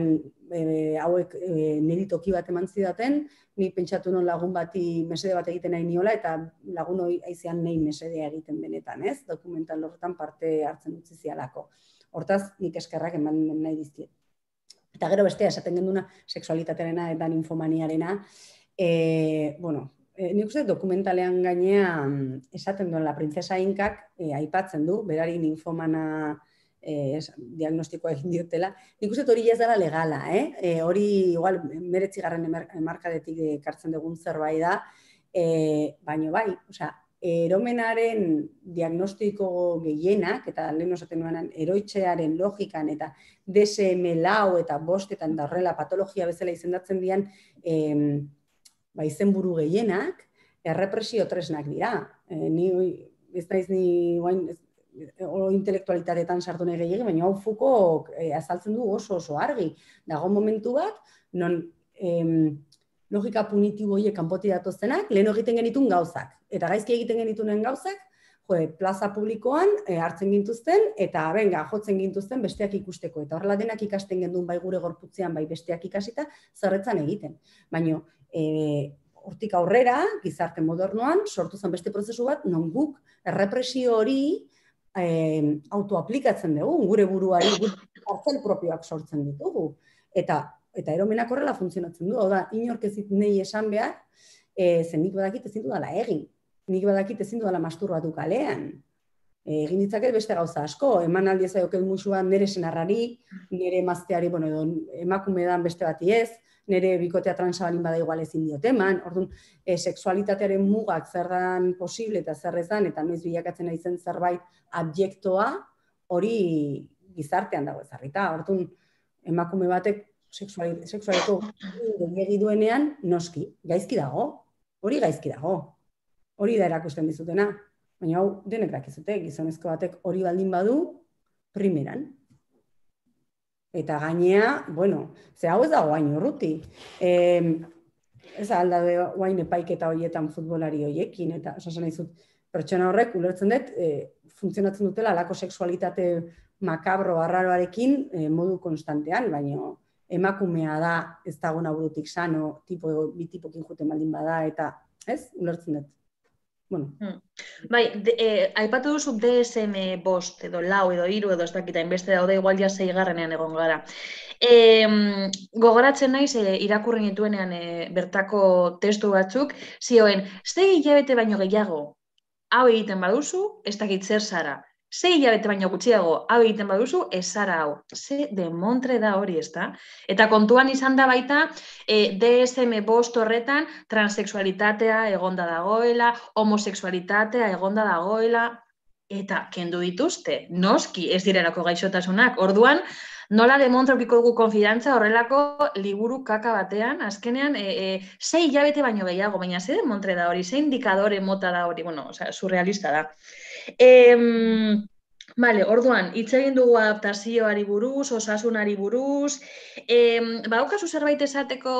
Speaker 2: eh, hauek e, niri toki bat eman zidaten, ni pentsatu non lagun bati mesede bat egiten nahi niola, eta lagun hori aizean nahi mesedea egiten benetan ez? Dokumental horretan parte hartzen utzi zizialako. Hortaz, nik eskerrak eman nahi dizkiet. Eta gero bestea, esaten genduna, seksualitatearena eta ninfomaniarena, e, bueno, e, nik uste dokumentalean gainean mm, esaten duen la princesa inkak aipatzen du, berari ninfomana eh, diagnostikoa egin diotela. Nik uste hori ez dara legala, eh? e, hori igual meretzi garren emarkadetik kartzen dugun zerbait da, e, baina bai, oza, eromenaren diagnostiko gehienak, eta lehen osaten nuenan, eroitxearen logikan, eta DSM lau eta bostetan da horrela patologia bezala izendatzen dian, em, ba izen buru gehienak, errepresio tresnak dira. E, ni, ez daiz ni, guain, ez, o intelektualitateetan sartu nere gehiago, baina hau fuko eh, azaltzen du oso oso argi. Dago momentu bat, non em, logika punitibo hiek kanpoti lehen leno egiten genitun gauzak. Eta gaizki egiten genitunen gauzak, jo, eh, plaza publikoan eh, hartzen gintuzten, eta benga, jotzen gintuzten besteak ikusteko. Eta horrela denak ikasten gendun bai gure gorputzean bai besteak ikasita, zerretzan egiten. Baina, e, hortik aurrera, gizarte modernoan, sortu zen beste prozesu bat, non guk, errepresio hori, eh, autoaplikatzen dugu, gure buruari gure propioak sortzen ditugu. Eta, eta eromenak horrela funtzionatzen du, da, ezit nei esan behar, e, eh, zen nik badakit ezin dudala egin. Nik badakit ezin dudala masturbatu kalean. E, eh, egin ditzaket beste gauza asko, eman aldi ezaiok elmusua nire senarrari, nire mazteari, bueno, edo, emakume dan beste bati ez, nire bikotea transabalin bada igual ezin diote eman, orduan, e, eh, seksualitatearen mugak zer dan posible eta zer dan, eta noiz bilakatzen nahi zen zerbait abjektoa, hori gizartean dago ezarrita, orduan, emakume batek seksualitu gehiagi duenean, noski, gaizki dago, hori gaizki dago, hori da erakusten dizutena, baina hau denek dakizute, gizonezko batek hori baldin badu, primeran, Eta gainea, bueno, ze hau ez da guain urruti. E, ez da alda guain epaik eta horietan futbolari horiekin, eta oso izut pertsona horrek ulertzen dut, e, funtzionatzen dutela alako sexualitate makabro arraroarekin e, modu konstantean, baina emakumea da ez dagoen naburutik sano, tipo, bitipokin jute malin bada, eta ez, ulertzen dut bueno. Hmm.
Speaker 1: Bai, eh, aipatu duzu DSM bost, edo lau, edo iru, edo ez dakita, inbeste daude igual jasei garrenean egon gara. E, gogoratzen naiz, e, eh, irakurren eh, bertako testu batzuk, zioen, ze hilabete baino gehiago, hau egiten baduzu, ez dakit zer zara, Sei hilabete baino gutxiago, hau egiten baduzu, ez zara hau. Ze demontre da hori, ez da? Eta kontuan izan da baita, e, eh, DSM bost horretan, transexualitatea egonda dagoela, homoseksualitatea egonda dagoela, eta kendu dituzte, noski, ez direlako gaixotasunak. Orduan, nola demontraukiko dugu konfidantza horrelako liburu kaka batean, azkenean, e, eh, e, eh, ze hilabete baino gehiago, baina ze demontre da hori, ze indikadore mota da hori, bueno, o sea, surrealista da. Em, Bale, orduan, hitz egin dugu adaptazioari buruz, osasunari buruz, e, badaukazu zerbait esateko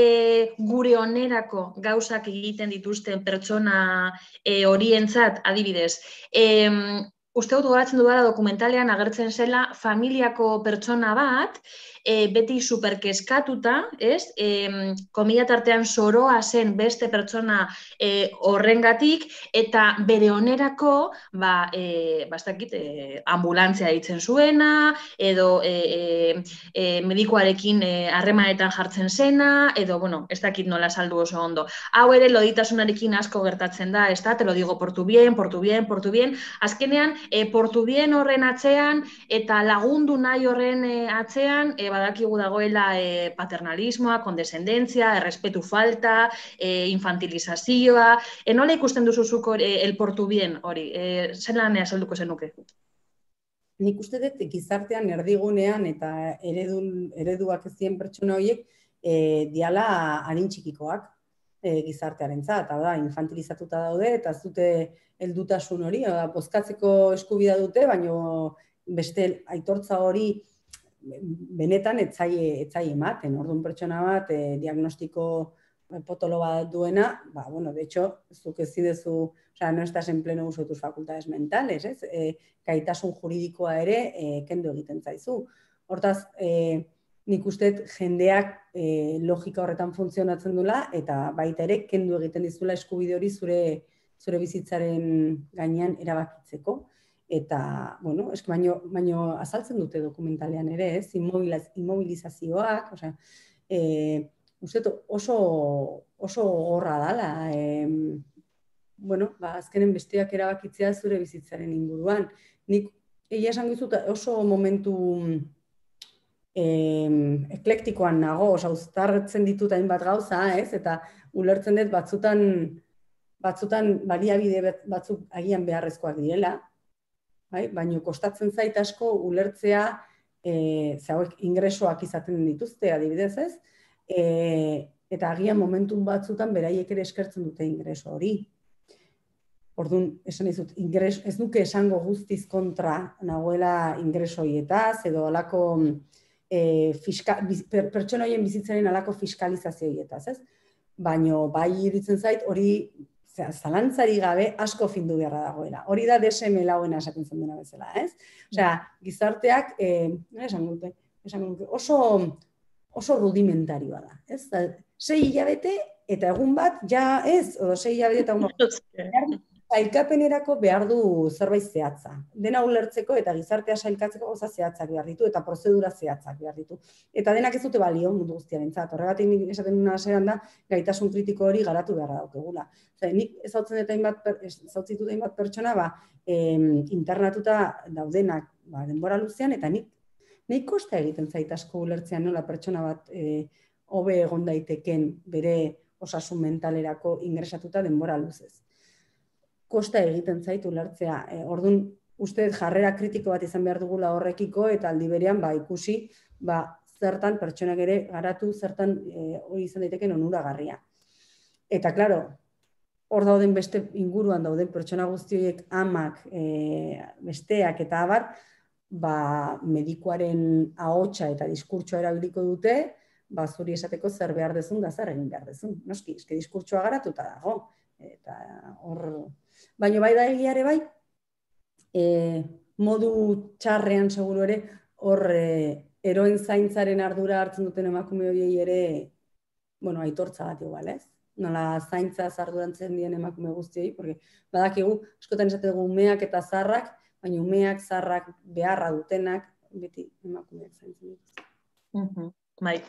Speaker 1: e, gure onerako gauzak egiten dituzten pertsona e, eh, orientzat, adibidez. E, uste dut gogoratzen dokumentalean agertzen zela familiako pertsona bat, e, beti superkeskatuta, ez? E, komila tartean soroa zen beste pertsona e, horrengatik eta bere onerako, ba, e, eh, bastakit, e, ambulantzia ditzen zuena, edo e, e, medikoarekin harremanetan jartzen zena, edo, bueno, ez dakit nola saldu oso ondo. Hau ere, loditasunarekin asko gertatzen da, ez da, te lo digo, portu bien, portu bien, portu bien, azkenean, e, portu bien horren atzean, eta lagundu nahi horren atzean, e, badakigu dagoela e, paternalismoa, kondesendentzia, errespetu eh, falta, e, infantilizazioa, e, nola ikusten duzu zuko elportu bien hori? E, zer lan ea zenuke?
Speaker 2: Nik uste dut gizartean erdigunean eta eredun, ez hartzien pertsona horiek e, diala harintxikikoak e, gizartearen za, eta da, infantilizatuta daude, eta zute heldutasun hori, pozkatzeko eskubida dute, baino beste aitortza hori benetan etzai etzai ematen. Orduan pertsona bat eh, diagnostiko eh, potolo bat duena, ba, bueno, de hecho, zuk ez zidezu, o sea, no estás en pleno uso tus facultades mentales, ez? kaitasun eh, juridikoa ere eh kendu egiten zaizu. Hortaz, eh nik uste jendeak e, logika horretan funtzionatzen dula, eta baita ere kendu egiten dizula eskubide hori zure, zure bizitzaren gainean erabakitzeko eta, bueno, eski baino, baino azaltzen dute dokumentalean ere, ez, inmobilizazioak, osea, e, eh, uste oso, oso gorra dala, e, bueno, ba, azkenen besteak erabakitzea zure bizitzaren inguruan. Nik, egia esan gizuta, oso momentu e, eklektikoan nago, osea, uztartzen ditut hain bat gauza, ez, eta ulertzen dut batzutan, batzutan baliabide batzuk agian beharrezkoak direla, bai? baina kostatzen zait asko ulertzea e, zauek ingresoak izaten dituzte adibidez ez, e, eta agian momentun batzutan beraiek ere eskertzen dute ingreso hori. Orduan, esan izut, ingres, ez duke esango guztiz kontra nagoela ingreso eta edo alako e, fiska, biz, per, bizitzaren alako fiskalizazio ez? Baina bai iruditzen zait, hori Osea, zalantzari gabe asko findu beharra dagoela. Hori da DSM lauena esaten zen dena bezala, ez? Osea, mm. gizarteak, eh, esan esan oso, oso rudimentarioa da, ez? hilabete eta egun bat, ja ez, o sei hilabete eta egun bat, Zailkapenerako behar du zerbait zehatza. Dena ulertzeko eta gizartea sailkatzeko goza zehatzak behar ditu eta prozedura zehatzak behar ditu. Eta denak ez dute balio mundu guztiaren zato. Horregatik nik esaten nuna zeran da, gaitasun kritiko hori garatu behar daukegula. Zer, nik ezautzen dut bat, ezautzitu da bat pertsona, ba, em, internatuta daudenak ba, denbora luzean, eta nik, nik kosta egiten zaitasko ulertzean nola pertsona bat e, hobe egon daiteken bere osasun mentalerako ingresatuta denbora luzez kosta egiten zaitu lartzea. E, ordun uste jarrera kritiko bat izan behar dugula horrekiko eta aldi berean ba ikusi ba zertan pertsonak ere garatu zertan e, hori izan daiteken onuragarria. Eta claro, hor dauden beste inguruan dauden pertsona guzti horiek amak, e, besteak eta abar, ba, medikuaren ahotsa eta diskurtsoa erabiliko dute, ba, zuri esateko zer behar dezun da zer egin behar dezun. Noski, eske diskurtsoa garatuta dago. Eta hor, Baina bai da egiare bai, e, modu txarrean seguru ere, hor e, eroen zaintzaren ardura hartzen duten emakume horiei ere, bueno, aitortza bat igual, ez? Nola zaintza zarduratzen dien emakume guztiei, porque badakigu, askotan esate dugu umeak eta zarrak, baina umeak zarrak beharra dutenak, beti emakumeak zaintzen dut.
Speaker 1: Mm Bai,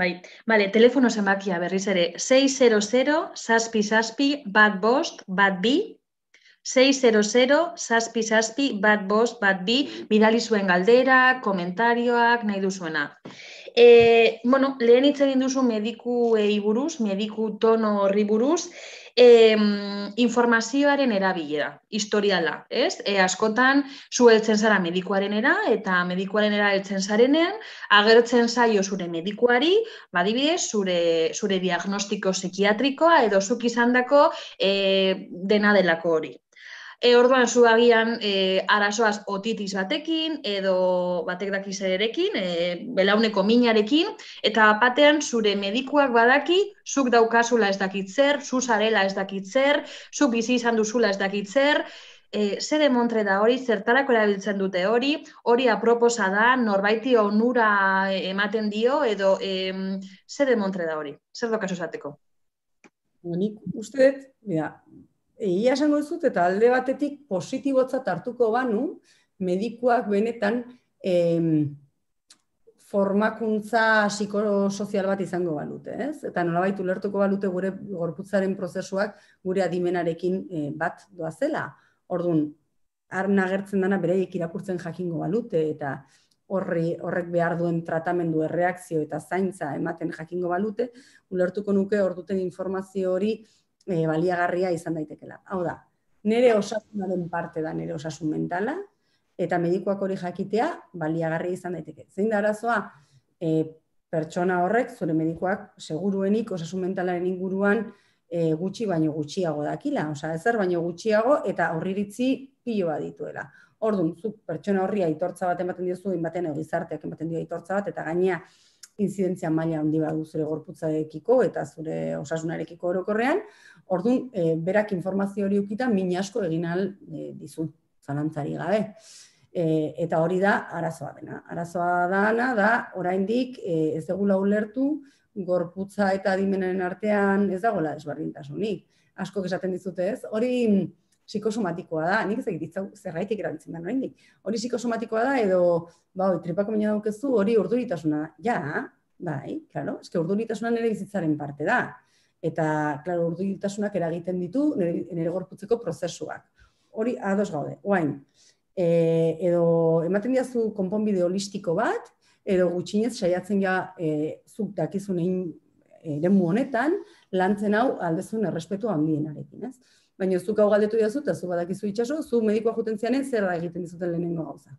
Speaker 1: Bai, bale, telefono zenbakia berriz ere, 600 saspi saspi bat bost bat bi, 600 saspi saspi bat bost bat bi, bidali zuen galdera, komentarioak, nahi duzuena. E, bueno, lehen hitz egin duzu mediku eiburuz, mediku tono horri buruz, eh, informazioaren erabilera, historiala, ez? E, askotan, zu eltzen zara medikuaren eta medikuaren era eltzen zarenean, agertzen zaio zure medikuari, badibidez, zure, zure diagnostiko psikiatrikoa, edo zuk izan dako e, dena delako hori, E, orduan zu agian e, arazoaz otitis batekin edo batek dakiz e, belauneko minarekin, eta batean zure medikuak badaki, zuk daukazula ez dakitzer, zu ez dakitzer, zuk bizi izan duzula ez dakitzer, zer, e, zede montre da hori, zertarako erabiltzen dute hori, hori aproposa da, norbaiti onura ematen dio, edo e, zede montre da hori, zer dokazu zateko?
Speaker 2: Nik uste dut, egia esango dizut eta alde batetik positibotzat hartuko banu medikuak benetan em, formakuntza psikosozial bat izango balute, ez? Eta nolabait ulertuko balute gure gorputzaren prozesuak gure adimenarekin eh, bat doa zela. Ordun, har nagertzen dana bereiek irakurtzen jakingo balute eta horri horrek behar duen tratamendu erreakzio eta zaintza ematen jakingo balute, ulertuko nuke orduten informazio hori e, baliagarria izan daitekela. Hau da, nire osasunaren parte da nire osasun mentala, eta medikuak hori jakitea baliagarria izan daiteke. Zein da arazoa, e, pertsona horrek, zure medikuak, seguruenik osasun mentalaren inguruan e, gutxi baino gutxiago dakila, osea, ezer baino gutxiago eta horriritzi piloa dituela. Orduan, zu pertsona horria aitortza bat ematen diozu, inbaten egizarteak ematen dio aitortza bat, eta gainea, incidencia maila handi bat zure gorputzarekiko eta zure osasunarekiko orokorrean, ordun e, eh, berak informazio hori ukita min asko egin al e, eh, dizu zalantzari gabe. E, eta hori da arazoa dena. Arazoa dana da oraindik e, ez egula ulertu gorputza eta adimenaren artean ez dagola esberdintasunik. Asko esaten dizute, ez? Hori mm, psikosomatikoa da, nik ezagit ditzau zerraitik erabiltzen da noendik. Hori psikosomatikoa da edo, ba, tripako mina daukezu, hori urduritasuna da. Ja, bai, klaro, eske urduritasuna nire bizitzaren parte da. Eta, klaro, urduritasunak eragiten ditu nire, gorputzeko prozesuak. Hori ados gaude, oain. E, edo, ematen diazu konponbide holistiko bat, edo gutxinez saiatzen ja e, zuk dakizunein eremu honetan, lantzen hau aldezun errespetu handienarekin, ez? baina zuk hau galdetu da zu, eta zu badakizu itxaso, zu medikoa juten zianen, zer da egiten dizuten lehenengo gauza.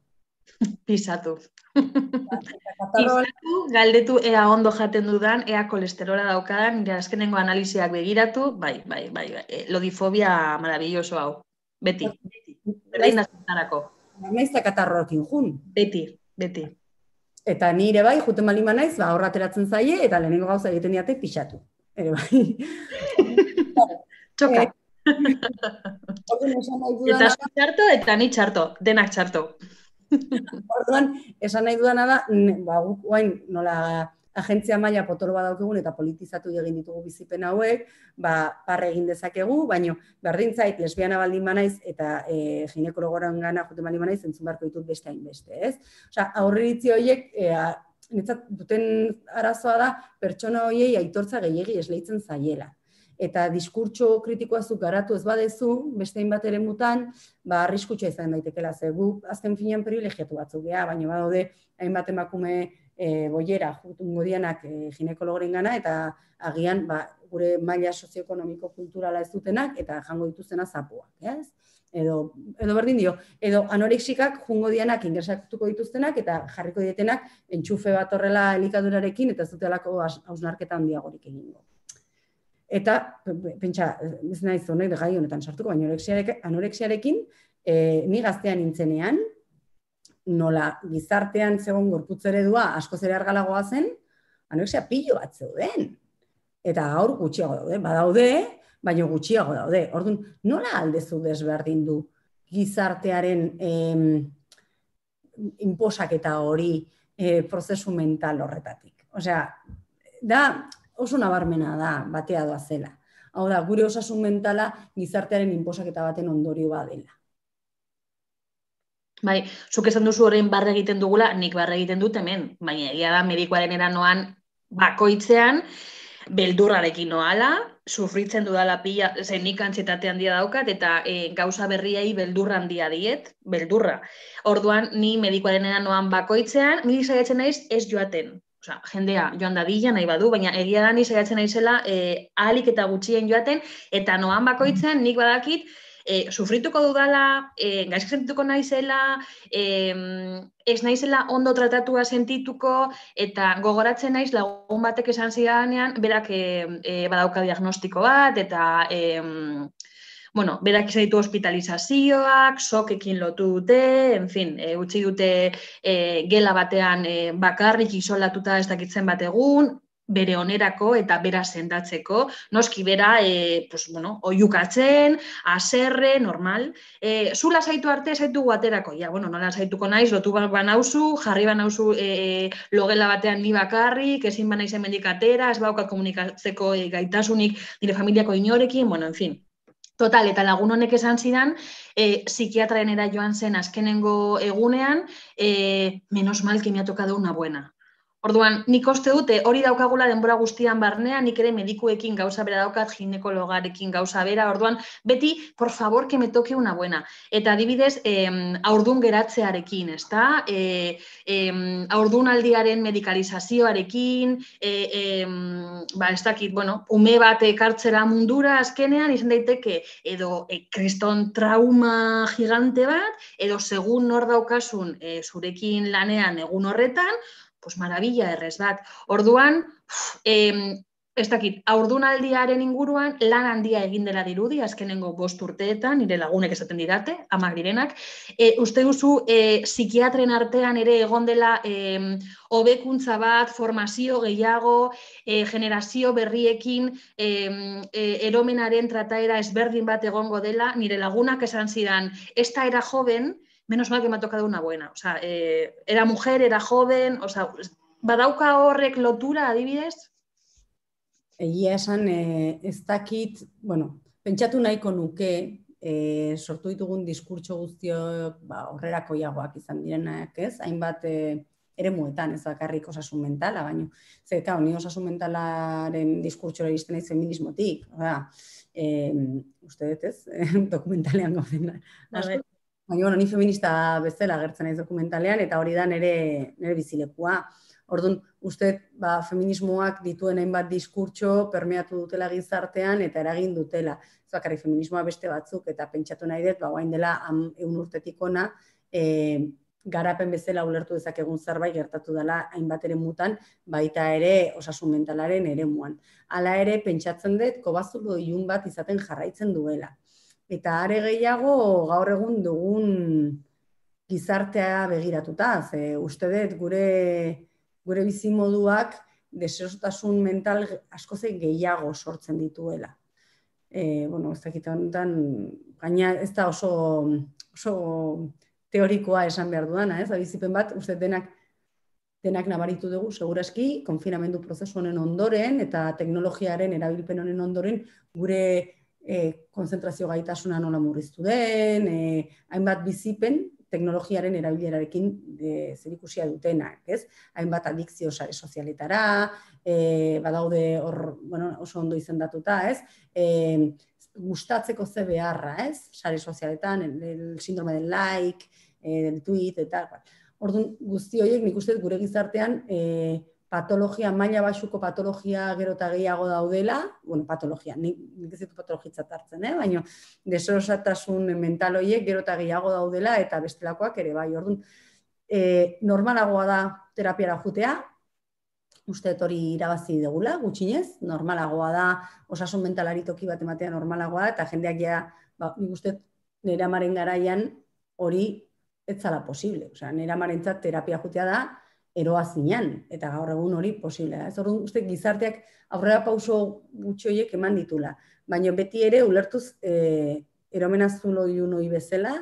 Speaker 2: Pisatu.
Speaker 1: Pisatu, galdetu ea ondo jaten dudan, ea kolesterola daukadan, nire azkenengo analisiak begiratu, bai, bai, bai, bai. E, lodifobia maravilloso hau, beti. Berdin da zentarako. Maizta katarrokin, jun. Beti,
Speaker 2: beti. Eta nire bai, joeten balima naiz, ba, horra ateratzen zaie, eta lehenengo gauza egiten diate pisatu. Ere bai.
Speaker 1: Txoka. Eh, eta txarto, eta ni txarto, denak txarto.
Speaker 2: Orduan, esan nahi dudana da, ba, guain, nola, agentzia maila potolo bat daukegun eta politizatu egin ditugu bizipen hauek, ba, parre egin dezakegu, baino berdin lesbiana baldin banaiz eta e, ginekologora ongana jute baldin banaiz, entzun barko ditut beste hain beste, ez? Osa, ditzi horiek, e, duten arazoa da, pertsona horiei aitortza gehiagi esleitzen zaiela eta diskurtso kritikoa zu garatu ez badezu, beste hainbat ere mutan, ba, arriskutsa izan daitekela, ze gu azken finean privilegiatu batzu geha, baina badaude hainbat emakume e, boiera jutungo dianak e, gana, eta agian, ba, gure maila sozioekonomiko kulturala ez dutenak, eta jango dituzena zapua. ez? Edo, edo berdin dio, edo anorexikak jungo dianak ingresatuko dituztenak eta jarriko dietenak entxufe bat horrela elikadurarekin eta zutelako hausnarketan diagorik egingo eta pentsa ez naiz honek gai honetan sartuko baina anorexiarekin, eh, ni gaztean intzenean nola gizartean zegon gorputz eredua asko zere argalagoa zen anorexia pilo bat zeuden eta gaur gutxiago daude badaude baina gutxiago daude ordun nola aldezu desberdin du gizartearen em, imposaketa hori e, prozesu mental horretatik osea da oso nabarmena da batea doa zela. Hau da, gure
Speaker 1: osasun mentala gizartearen inposaketa baten ondorio badela. Bai, zuk esan duzu horrein barre egiten dugula, nik barregiten egiten dut hemen, baina egia da medikoaren eranoan bakoitzean, beldurrarekin noala, sufritzen dudala pila, zein nik antzietate handia daukat, eta e, gauza berriai beldurra handia diet, beldurra. Orduan, ni medikoaren eranoan bakoitzean, ni saietzen naiz ez joaten, Osea, jendea joan da dadila nahi badu, baina egia da ni saiatzen naizela e, eta gutxien joaten eta noan bakoitzen nik badakit e, sufrituko dudala, e, eh, gaizk sentituko naizela, e, ez naizela ondo tratatua sentituko, eta gogoratzen naiz lagun batek esan zidanean, berak e, badauka diagnostiko bat, eta e, bueno, berak izan ditu hospitalizazioak, sok ekin lotu dute, en fin, e, utzi dute e, gela batean e, bakarrik isolatuta ez dakitzen bat egun, bere onerako eta bera sendatzeko, noski bera, e, pues, bueno, oiukatzen, aserre, normal. E, zula zaitu arte, zaitu guaterako, ja, bueno, nola zaituko naiz, lotu ba, banauzu, jarri banauzu e, e, logela batean ni bakarrik, ezin banaizen mendik atera, ez bauka komunikatzeko e, gaitasunik, nire familiako inorekin, bueno, en fin, Total, eta lagun honek esan zidan, e, eh, psikiatraenera joan zen azkenengo egunean, e, menos mal que me ha tocado una buena. Orduan, nik oste dute eh, hori daukagula denbora guztian barnea, nik ere medikuekin gauza bera daukat, ginekologarekin gauza bera, orduan, beti, por favor, que me toque una buena. Eta adibidez, eh, aurdun geratzearekin, ez da? Eh, eh, aurdun aldiaren medikalizazioarekin, eh, eh, ba, ez dakit, bueno, ume bat ekartzera mundura azkenean, izan daiteke, edo e, kriston trauma gigante bat, edo segun nor daukasun e, zurekin lanean egun horretan, pues marabila errez bat. Orduan, eh, ez dakit, aurdunaldiaren inguruan lan handia egin dela dirudi, azkenengo bost urteetan, nire lagunek esaten didate, amak direnak. E, uste duzu, e, psikiatren artean ere egon dela e, obekuntza bat, formazio gehiago, e, generazio berriekin, e, eromenaren trataera ezberdin bat egongo dela, nire lagunak esan zidan, ez da era joven, menos mal que me ha tocado una buena. O sea, eh, era mujer, era joven, o sea, badauka horrek lotura adibidez?
Speaker 2: Egia esan, eh, ez dakit, bueno, pentsatu nahiko nuke, eh, sortu ditugun diskurtso Ahí ba, horrerakoiagoak izan direnak, ez? Hainbat eh, ere muetan, ez bakarrik osasun mentala, baino. Ze, ka, ni osasun mentalaren diskurtsora mismo naiz feminismotik, sea, e, em, uste dut ez, dokumentalean gauden, final Baina, bueno, ni feminista bezala gertzen naiz dokumentalean, eta hori da nere, nere bizilekua. Orduan, uste, ba, feminismoak dituen hainbat diskurtso permeatu dutela gizartean eta eragin dutela. Ez bakarri feminismoa beste batzuk eta pentsatu nahi dut, ba, guain dela am, urtetik ona, e, eh, garapen bezala ulertu dezakegun zerbait gertatu dela hainbat ere mutan, baita ere osasun mentalaren ere muan. Hala ere, pentsatzen dut, kobazulo diun bat izaten jarraitzen duela eta are gehiago gaur egun dugun gizartea begiratuta, ze uste dut gure, gure bizimoduak desertasun mental asko ze gehiago sortzen dituela. E, bueno, ez honetan, gaina ez da oso, oso teorikoa esan behar dudana, ez bizipen bat, uste denak, denak nabaritu dugu, seguraski, konfinamendu prozesu honen ondoren eta teknologiaren erabilpen honen ondoren, gure e, konzentrazio gaitasuna nola murriztu den, e, hainbat bizipen teknologiaren erabilerarekin e, zerikusia dutenak, ez? Hainbat adikzio sozialetara, e, badaude hor, bueno, oso ondo izendatuta, ez? E, gustatzeko ze beharra, ez? Sare sozialetan, el, el sindrome del like, e, del tweet, eta, Orduan, guzti horiek nik uste gure gizartean e, patologia, maila baxuko patologia gero gehiago daudela, bueno, patologia, nik, nik ez patologitza tartzen, eh? baina desorosatazun mentaloiek gero eta gehiago daudela eta bestelakoak ere bai, orduan, e, normalagoa da terapiara jutea, uste hori irabazi degula, gutxinez, normalagoa da, osasun mentalari toki bat ematea normalagoa da, eta jendeak ja, ba, uste, nire amaren garaian hori etzala posible. Osea, nire amaren terapia jutea da, eroa zinean, eta gaur egun hori posible. Ez hori uste gizarteak aurrera pauso gutxoiek eman ditula. Baina beti ere ulertuz e, eromena zulo diun hori bezala,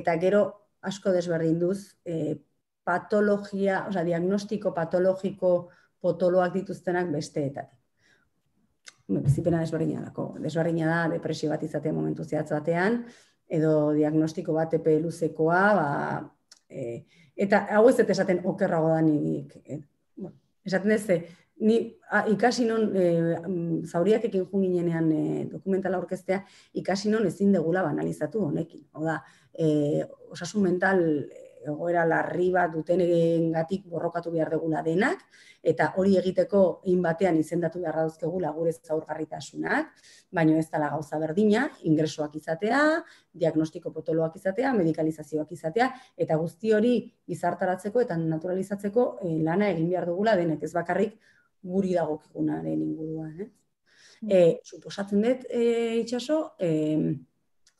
Speaker 2: eta gero asko desberdinduz duz eh, e, patologia, oza, diagnostiko patologiko potoloak dituztenak besteetatik. Zipena desbarriña dako. Desberdina da, depresio bat izatea momentu zehatz batean, edo diagnostiko bat epe luzekoa, ba, e, Eta hau ez dut esaten okerrago da nik. Eh. esaten ez, ni ah, ikasi non e, eh, mm, zauriak ekin junginenean e, eh, dokumentala orkestea, ikasi non ezin degula banalizatu honekin. Oda, e, osasun mental egoera larri bat duten gatik borrokatu behar degula denak, eta hori egiteko inbatean izendatu beharra dauzkegu lagure zaurgarritasunak, baina ez tala gauza berdina, ingresoak izatea, diagnostiko potoloak izatea, medikalizazioak izatea, eta guzti hori izartaratzeko eta naturalizatzeko eh, lana egin behar dugula denek, ez bakarrik guri dagokigunaren inguruan. Eh? E, suposatzen dut, eh, itxaso,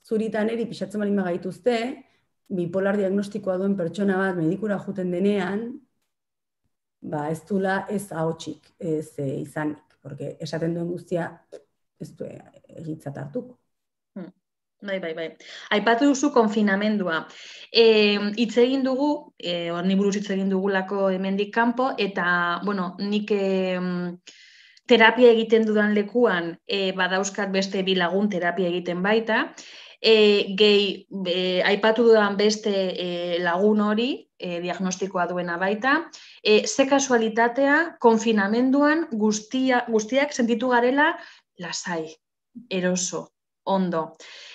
Speaker 2: zuritan eri pixatzen balin magaituzte, bipolar diagnostikoa duen pertsona bat medikura joten denean, ba ez dula ez ahotsik ez e, eh, izan, porque esaten duen guztia ez du egitzat hartuko.
Speaker 1: Hmm. Bai, bai, bai. Aipatu duzu konfinamendua. E, egin dugu, e, eh, hor buruz egin dugulako hemendik kanpo eta, bueno, nik e, terapia egiten dudan lekuan e, badauzkat beste bi terapia egiten baita, e, gehi aipatu duan beste e, lagun hori, e, diagnostikoa duena baita, e, ze kasualitatea konfinamenduan guztia, guztiak sentitu garela lasai, eroso, ondo.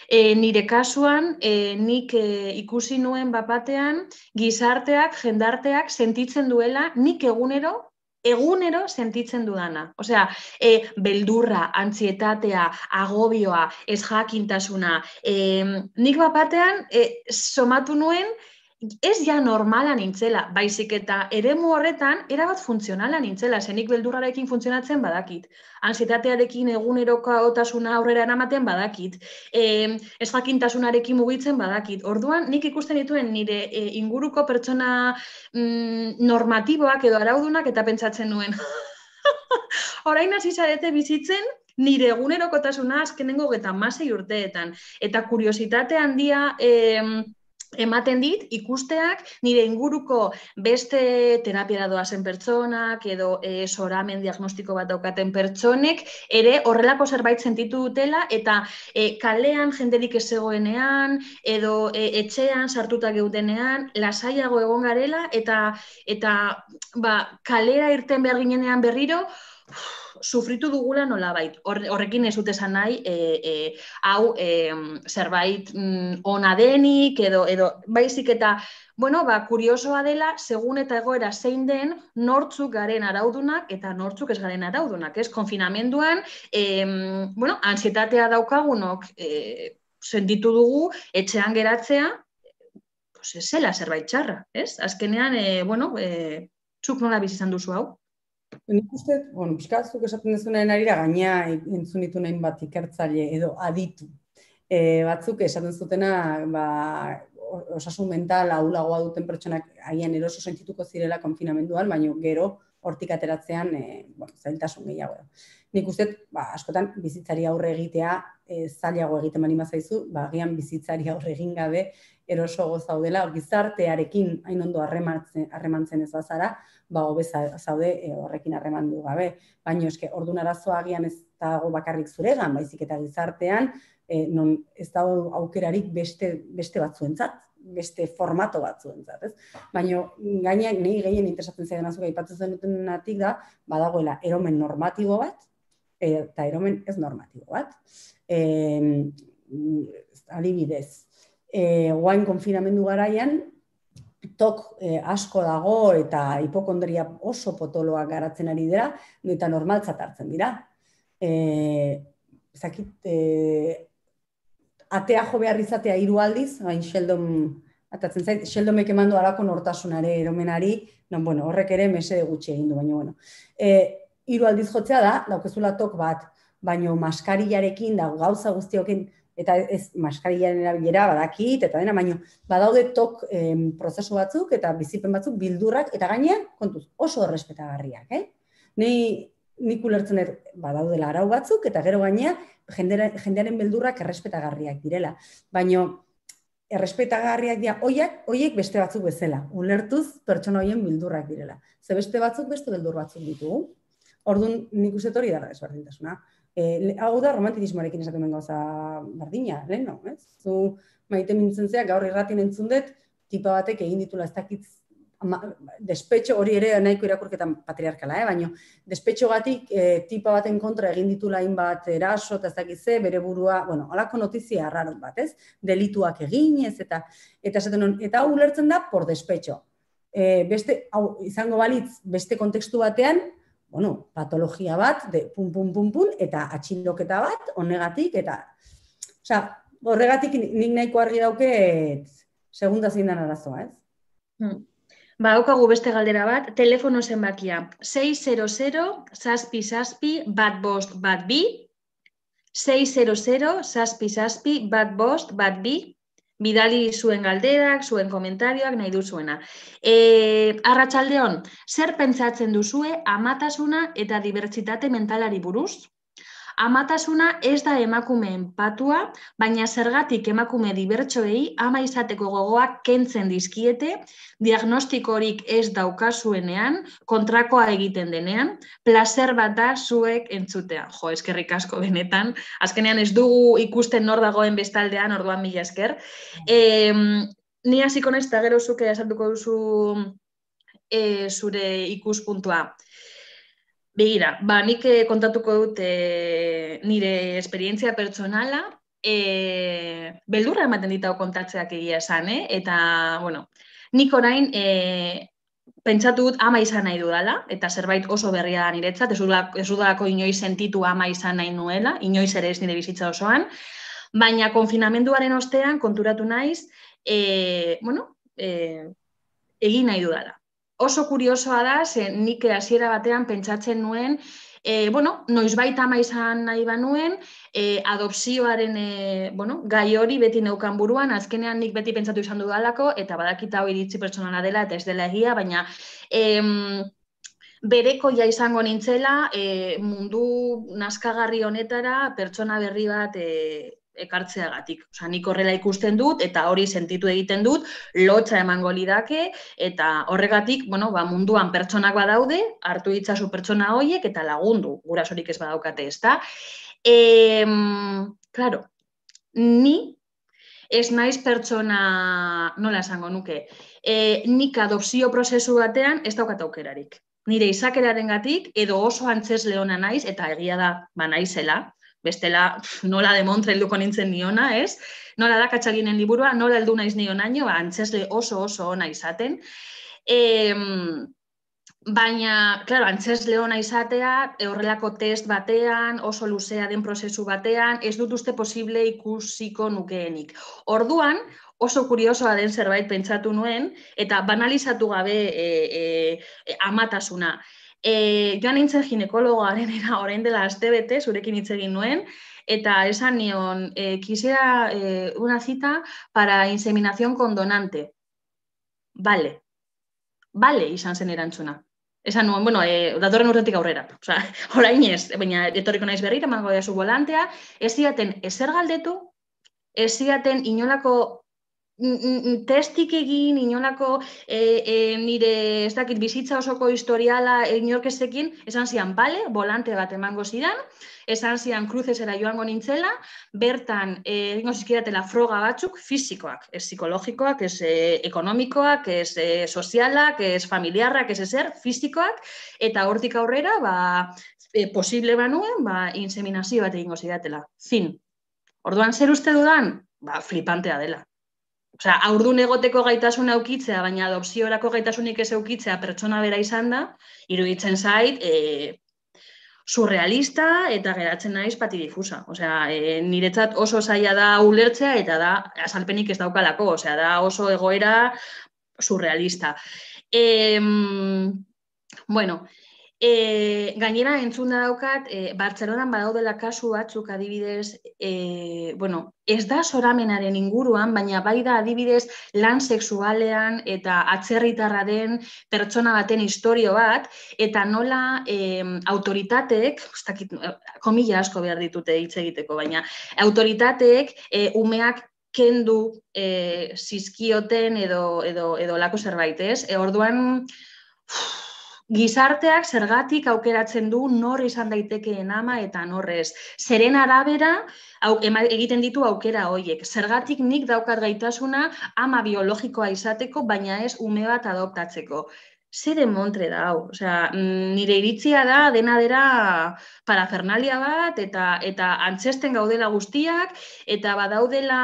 Speaker 1: E, nire kasuan, e, nik e, ikusi nuen bapatean, gizarteak, jendarteak sentitzen duela, nik egunero egunero sentitzen dudana. Osea, e, beldurra, antzietatea, agobioa, ez jakintasuna. nik bat e, somatu nuen ez ja normala nintzela, baizik eta eremu horretan erabat funtzionala nintzela, zenik beldurrarekin funtzionatzen badakit. Ansietatearekin eguneroka otasuna aurrera eramaten badakit. E, ez jakintasunarekin mugitzen badakit. Orduan, nik ikusten dituen nire eh, inguruko pertsona mm, normatiboak edo araudunak eta pentsatzen nuen. Horain hasi zarete bizitzen, nire egunerokotasuna azkenengo geta masei urteetan. Eta kuriositate handia... Eh, ematen dit ikusteak nire inguruko beste terapia da doa pertsonak edo e, eh, soramen diagnostiko bat daukaten pertsonek ere horrelako zerbait sentitu dutela eta e, kalean jenderik ezegoenean edo e, etxean sartuta geudenean lasaiago egon garela eta eta ba, kalera irten berginenean berriro sufritu dugula nolabait. Horrekin ez dute esan nahi e, e hau e, zerbait mm, ona denik edo edo baizik eta bueno, ba kuriosoa dela segun eta egoera zein den nortzuk garen araudunak eta nortzuk ez garen araudunak, ez konfinamenduan, e, bueno, ansietatea daukagunok e, senditu dugu etxean geratzea pues ez zela zerbait txarra, ez? Azkenean, eh, bueno, eh, txuk nola bizizan duzu hau? Nik
Speaker 2: uste, bueno, piskatzuk esaten dezunaren arira, gaina entzun ditu nahin bat ikertzaile edo aditu. E, batzuk esaten zutena, ba, osasun mental ahulagoa duten pertsonak agian eroso sentituko zirela konfinamenduan, baina gero hortik ateratzean e, bueno, zailtasun gehiago. Nik uste, ba, askotan bizitzari aurre egitea e, zailago egiten mani mazaizu, ba, gian bizitzari aurre egin gabe eroso zaudela, gizartearekin hain ondo harremantzen, ez bazara, ba hobe zaude eh, horrekin harremandu gabe. Baina eske ordu arazoa agian ez dago bakarrik zuregan, baizik eta gizartean e, non ez dago aukerarik beste, beste batzuentzat, beste formato batzuentzat, ez? Baina gainak nei gehien interesatzen zaidan azuk aipatzen zenutenatik da, badagoela eromen normatibo bat eta eromen ez normatibo bat. E, adibidez, eh orain konfinamendu garaian tok e, asko dago eta hipokondria oso potoloak garatzen ari dira, eta normaltzat hartzen dira. Eh atea jo behar izatea hiru aldiz, orain Sheldon atatzen zaiz Sheldonek emandu alako nortasunare eromenari, non bueno, horrek ere mese de gutxi egin du, baina bueno. Eh hiru aldiz jotzea da, daukezula tok bat baino maskarillarekin da gauza guztiokin eta ez maskarillaren erabilera badakit, eta dena, baino, badaude tok prozesu batzuk eta bizipen batzuk bildurrak, eta gainean, kontuz, oso errespetagarriak, eh? Nei, nik ulertzen dut, badaudela arau batzuk, eta gero gainean, jendearen, bildurrak beldurrak errespetagarriak direla. Baino, errespetagarriak dira, oiek, oiek beste batzuk bezala, ulertuz pertsona hoien bildurrak direla. Ze beste batzuk beste beldur batzuk ditugu. Orduan, nik uste hori da, ezberdintasuna. Eh, hau da romantizismoarekin esaten duen gauza berdina, leno, ez? Eh? Zu maite mintzen zea gaur irratien entzun dut tipa batek egin ditula ez dakit despetxo hori ere nahiko irakurketan patriarkala, eh, baina despetxogatik eh, tipa baten kontra egin ditula hainbat eraso ta ez dakit ze, bere burua, bueno, alako notizia arraro bat, ez? Delituak eginez eta eta esaten on eta ulertzen da por despetxo. Eh, beste hau izango balitz beste kontekstu batean, bueno, patologia bat, de pum, pum, pum, pum, eta atxiloketa bat, onegatik, eta, oza, horregatik nik nahiko argi dauket, segunda zein den arazoa, ez? Eh?
Speaker 1: Hmm. Ba, okagu beste galdera bat, telefono zenbakia, 600 saspi saspi bat bost bat bi, 600 saspi saspi bat bost bat bi, bidali zuen galderak, zuen komentarioak nahi duzuena. E, Arratxaldeon, zer pentsatzen duzue amatasuna eta dibertsitate mentalari buruz? Amatasuna ez da emakumeen patua, baina zergatik emakume dibertsoei ama izateko gogoak kentzen dizkiete, diagnostikorik ez daukazuenean, kontrakoa egiten denean, placer bat da zuek entzutea. Jo, eskerrik asko benetan. Azkenean ez dugu ikusten nor dagoen bestaldean, orduan mila esker. E, ni hasiko naiz eta gero zuke duzu e, zure ikuspuntua. Begira, ba, nik eh, kontatuko dut e, nire esperientzia pertsonala, e, beldurra ematen ditago kontatzeak egia esan, eh? eta, bueno, nik orain e, pentsatu ama izan nahi dudala, eta zerbait oso berria da niretzat, ez inoiz sentitu ama izan nahi nuela, inoiz ere ez nire bizitza osoan, baina konfinamenduaren ostean konturatu naiz, e, bueno, e, egin nahi dudala oso kuriosoa da, ze nik hasiera batean pentsatzen nuen, e, bueno, noiz baita ama izan nahi banuen, e, adopzioaren e, bueno, gai hori beti neukan buruan, azkenean nik beti pentsatu izan dudalako, eta badakita hori iritsi pertsonala dela, eta ez dela egia, baina... Em, bereko ja izango nintzela e, mundu naskagarri honetara pertsona berri bat e, ekartzeagatik. Osea, nik horrela ikusten dut eta hori sentitu egiten dut, lotza emango lidake eta horregatik, bueno, ba, munduan pertsonak badaude, hartu itzazu pertsona horiek eta lagundu, gurasorik ez badaukate, ez da? claro, ni ez naiz pertsona, nola esango nuke, e, nik adopzio prozesu batean ez daukat aukerarik nire izakeraren edo oso antzes leona naiz, eta egia da, ba naizela, bestela nola de helduko konintzen niona, ez? Nola da katxaginen liburua, nola heldu naiz nionaino, ba, antzesle oso oso ona izaten. E, baina, klaro, antzesle ona izatea, horrelako test batean, oso luzea den prozesu batean, ez dut uste posible ikusiko nukeenik. Orduan, oso kuriosoa den zerbait pentsatu nuen, eta banalizatu gabe e, e, e, amatasuna. E, joan nintzen ginekologoaren era orain dela azte bete, zurekin hitz egin nuen, eta esan nion, e, e una zita para inseminación condonante. Bale. Bale, izan zen erantzuna. Esan nuen, bueno, e, datorren urtetik aurrera. Osa, orain ez, baina etorriko naiz berri, eman godea zu volantea, ez ziaten ezer galdetu, ez ziaten inolako testik egin, inolako e, e, nire, ez dakit, bizitza osoko historiala inorkestekin, esan zian, bale, volante bat emango zidan, esan zian, kruzesera joango nintzela, bertan, e, egingo zizkidatela froga batzuk, fizikoak, ez psikologikoak, ez e, ekonomikoak, ez e, sozialak, ez familiarrak, ez ezer, fizikoak, eta hortik aurrera, ba, posible banuen, ba, inseminazio bat egingo zidatela, zin. Orduan, zer uste dudan? Ba, flipantea dela. Osea, aurdun egoteko gaitasun aukitzea, baina adopziorako gaitasunik ez aukitzea pertsona bera izan da, iruditzen zait, e, surrealista eta geratzen naiz pati difusa. Osea, eh, niretzat oso zaila da ulertzea eta da asalpenik ez daukalako, osea, da oso egoera surrealista. E, bueno, E, gainera, entzun daukat, e, Bartzelonan badaudela kasu batzuk adibidez, e, bueno, ez da soramenaren inguruan, baina bai da adibidez lan sexualean eta atzerritarra den pertsona baten historio bat, eta nola e, autoritatek, ustakit, eh, komila asko behar ditute hitz egiteko, baina autoritatek e, umeak kendu e, zizkioten edo, edo, edo lako zerbait, ez? E, orduan, Gizarteak zergatik aukeratzen du nor izan daitekeen ama eta norrez. Zeren arabera au, egiten ditu aukera hoiek. Zergatik nik daukat gaitasuna ama biologikoa izateko, baina ez ume bat adoptatzeko. Se de montre da hau, mm, nire iritzia da dena dera parafernalia bat eta eta antzesten gaudela guztiak eta badaudela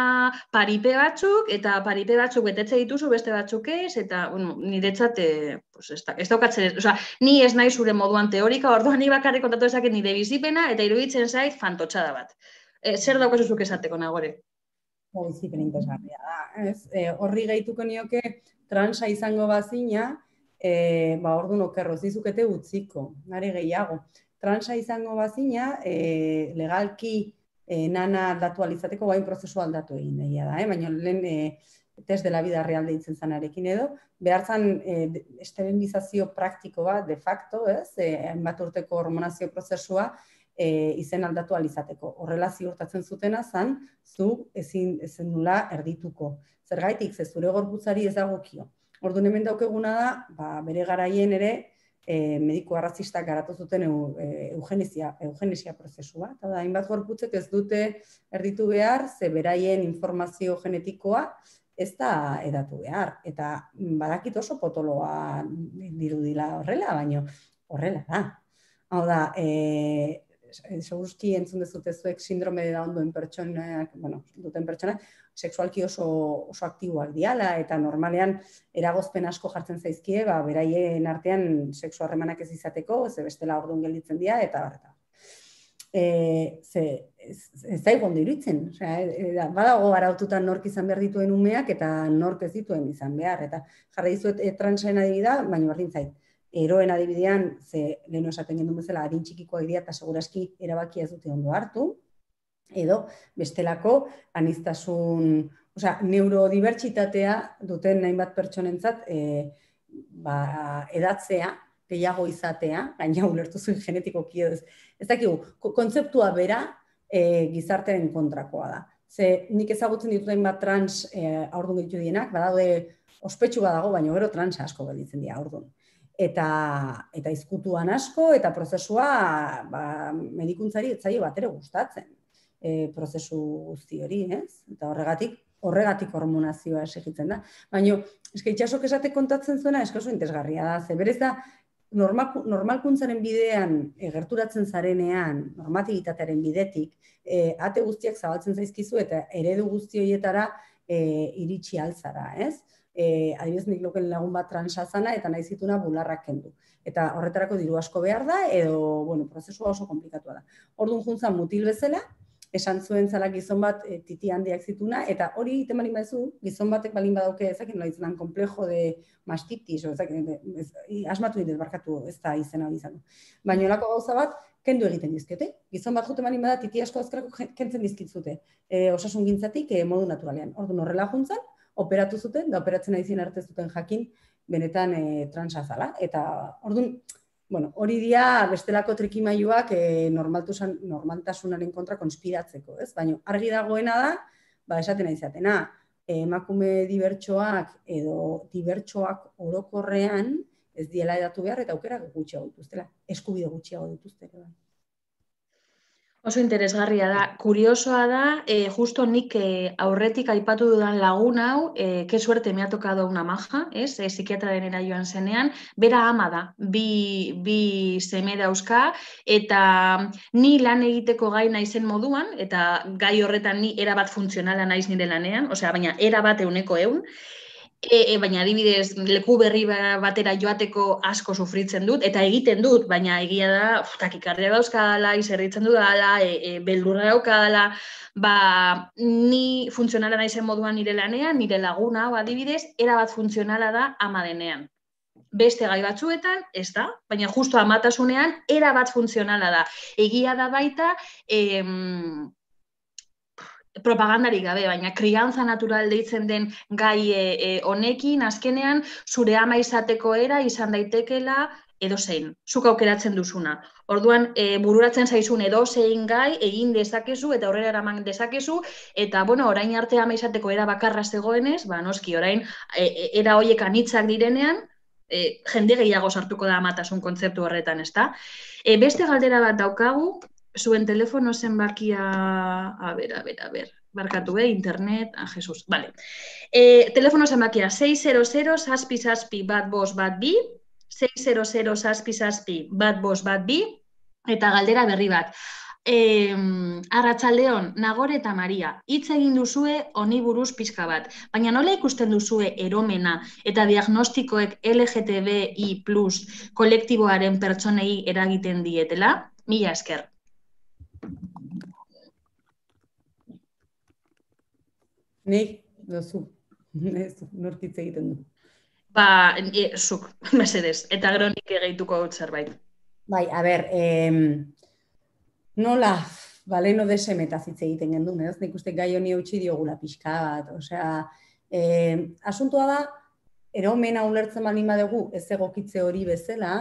Speaker 1: paripe batzuk eta paripe batzuk betetze dituzu beste batzuk ez eta bueno, niretzat eh pues esta, ez daukatzen, o ni ez naiz zure moduan teorika, orduan ni bakarrik kontatu ezaket nire bizipena eta iruditzen zait fantotsada bat. E, zer daukazuzuk esateko nagore?
Speaker 2: bizipen interesgarria da,
Speaker 1: ez? Eh, horri gehituko nioke transa
Speaker 2: izango bazina, e, ba, ordu okerro, zizukete gutziko, nare gehiago. Transa izango bazina, e, legalki e, nana aldatu alizateko bain prozesu aldatu egin egia da, eh? baina lehen e, test dela bida realde ditzen zanarekin edo, behartzen e, esterilizazio praktiko bat de facto, ez, e, bat urteko hormonazio prozesua, e, izen aldatu alizateko. Horrela ziurtatzen zutena zan, zu ezin ezen nula erdituko. Zergaitik, ze zure gorputzari ezagokio. Ordu hemen daukeguna da, ba, bere garaien ere, e, eh, mediko arrazistak garatu zuten e, eh, eugenizia, eugenizia prozesu bat. hainbat gorputzek ez dute erditu behar, ze beraien informazio genetikoa ez da edatu behar. Eta mm, badakit oso potoloa dirudila horrela, baino horrela da. Hau da, e, entzun dezute zuek sindrome da ondoen pertsonak, bueno, duten pertsonak, seksualki oso, oso aktiboak diala eta normalean eragozpen asko jartzen zaizkie, ba, beraien artean sexu harremanak ez izateko, ze bestela orduan gelditzen dira eta barretan. E, ze, ez, ez ondo iruditzen. E, e badago araututan nork izan behar dituen umeak eta nork ez dituen izan behar. Eta jarra izuet e, transen adibida, baina berdin zait. Eroen adibidean, ze leheno esaten genuen bezala, adintxikikoa iria eta seguraski erabakia ez dute ondo hartu, edo bestelako aniztasun, osea, neurodibertsitatea duten hainbat pertsonentzat e, ba, edatzea, gehiago izatea, gaina ulertu zuen genetikoki ez, ez dakigu, kontzeptua bera e, gizartearen kontrakoa da. Ze nik ezagutzen ditut hainbat trans e, aurrun ditu dienak, badaude ospetsu badago, baina gero trans asko gelditzen dira aurdun. Eta, eta izkutuan asko, eta prozesua ba, medikuntzari etzai bat ere gustatzen e, prozesu guzti hori, ez? Eta horregatik, horregatik hormonazioa esegitzen da. Baina, eske itxasok esate kontatzen zuena, eske oso interesgarria da, ze berez da, normal, normalkuntzaren bidean e, gerturatzen zarenean, normatibitatearen bidetik, e, ate guztiak zabaltzen zaizkizu eta eredu guzti horietara e, iritsi altzara, ez? E, adibidez nik loken lagun bat transazana eta nahi zituna bularrak kendu. Eta horretarako diru asko behar da, edo, bueno, prozesua oso komplikatua da. Orduan juntzan mutil bezala, esan zuen zala gizon bat e, titi handiak zituna, eta hori egiten balin gizon batek balin badauke ezakien nola izan komplejo de mastitis, o ezakien, ez, asmatu dit barkatu ez da izena hau izan. Baina olako gauza bat, kendu egiten dizkiote. Gizon bat jute balin bada titi asko azkarako kentzen dizkitzute. E, eh, osasun gintzatik eh, modu naturalean. Ordu horrela juntzan, operatu zuten, da operatzen aizien arte zuten jakin, benetan e, transazala. Eta, orduan, bueno, hori dia bestelako trikimailuak e, eh, normaltasun, normaltasunaren kontra konspiratzeko, ez? baino argi dagoena da, ba, esaten nahi zatena, emakume dibertsoak edo dibertsoak orokorrean ez diela edatu behar eta aukera gutxiago dituztela, eskubide gutxiago dituztela.
Speaker 1: Oso interesgarria da. Kuriosoa da, e, justo nik e, aurretik aipatu dudan lagun hau, e, ke suerte me ha tokado una maja, ez, e, psikiatra denera joan zenean, bera ama da, bi, bi seme dauzka, eta mm, ni lan egiteko gai naizen moduan, eta gai horretan ni erabat funtzionala naiz nire lanean, osea, baina erabat euneko eun, E, baina adibidez, leku berri ba, batera joateko asko sufritzen dut, eta egiten dut, baina egia da, takikardia dauzka dala, izerritzen dut dala, e, e, beldurra dauka dala, ba, ni funtzionala naizen moduan nire lanean, nire laguna, ba, adibidez, erabat funtzionala da ama denean. Beste gai batzuetan, ez da, baina justo amatasunean, erabat funtzionala da. Egia da baita, em, propagandarik gabe, baina kriantza natural deitzen den gai e, e, honekin, azkenean, zure ama izateko era izan daitekela edo zein, zuk aukeratzen duzuna. Orduan, e, bururatzen zaizun edo zein gai, egin dezakezu eta horrela eraman dezakezu, eta, bueno, orain arte ama izateko era bakarra zegoenez, ba, noski, orain, e, era hoiek anitzak direnean, e, jende gehiago sartuko da amatasun kontzeptu horretan, ezta? E, beste galdera bat daukagu, Zuen telefono zenbakia... A ber, a ber, a ber. Barkatu, eh? Internet, a ah, Jesus. Vale. Eh, telefono zenbakia 600 saspi saspi bat bat bi. 600 saspi saspi bat bos bat bi. Eta galdera berri bat. Eh, Arratxaldeon, Nagore eta Maria, hitz egin duzue honi buruz pixka bat. Baina nola ikusten duzue eromena eta diagnostikoek LGTBI plus kolektiboaren pertsonei eragiten dietela? Mila esker.
Speaker 2: Nik, zu. Ez, nortitze egiten du.
Speaker 1: Ba, e, zuk, mesedez. Eta gero nik egeituko gaut zerbait.
Speaker 2: Bai, a ber, em, nola, baleno desemetaz hitz egiten gen du, nez? Nik uste gai honi eutxi diogula pixka bat, osea, em, asuntua da, eromena ulertzen bali badugu ez egokitze hori bezala,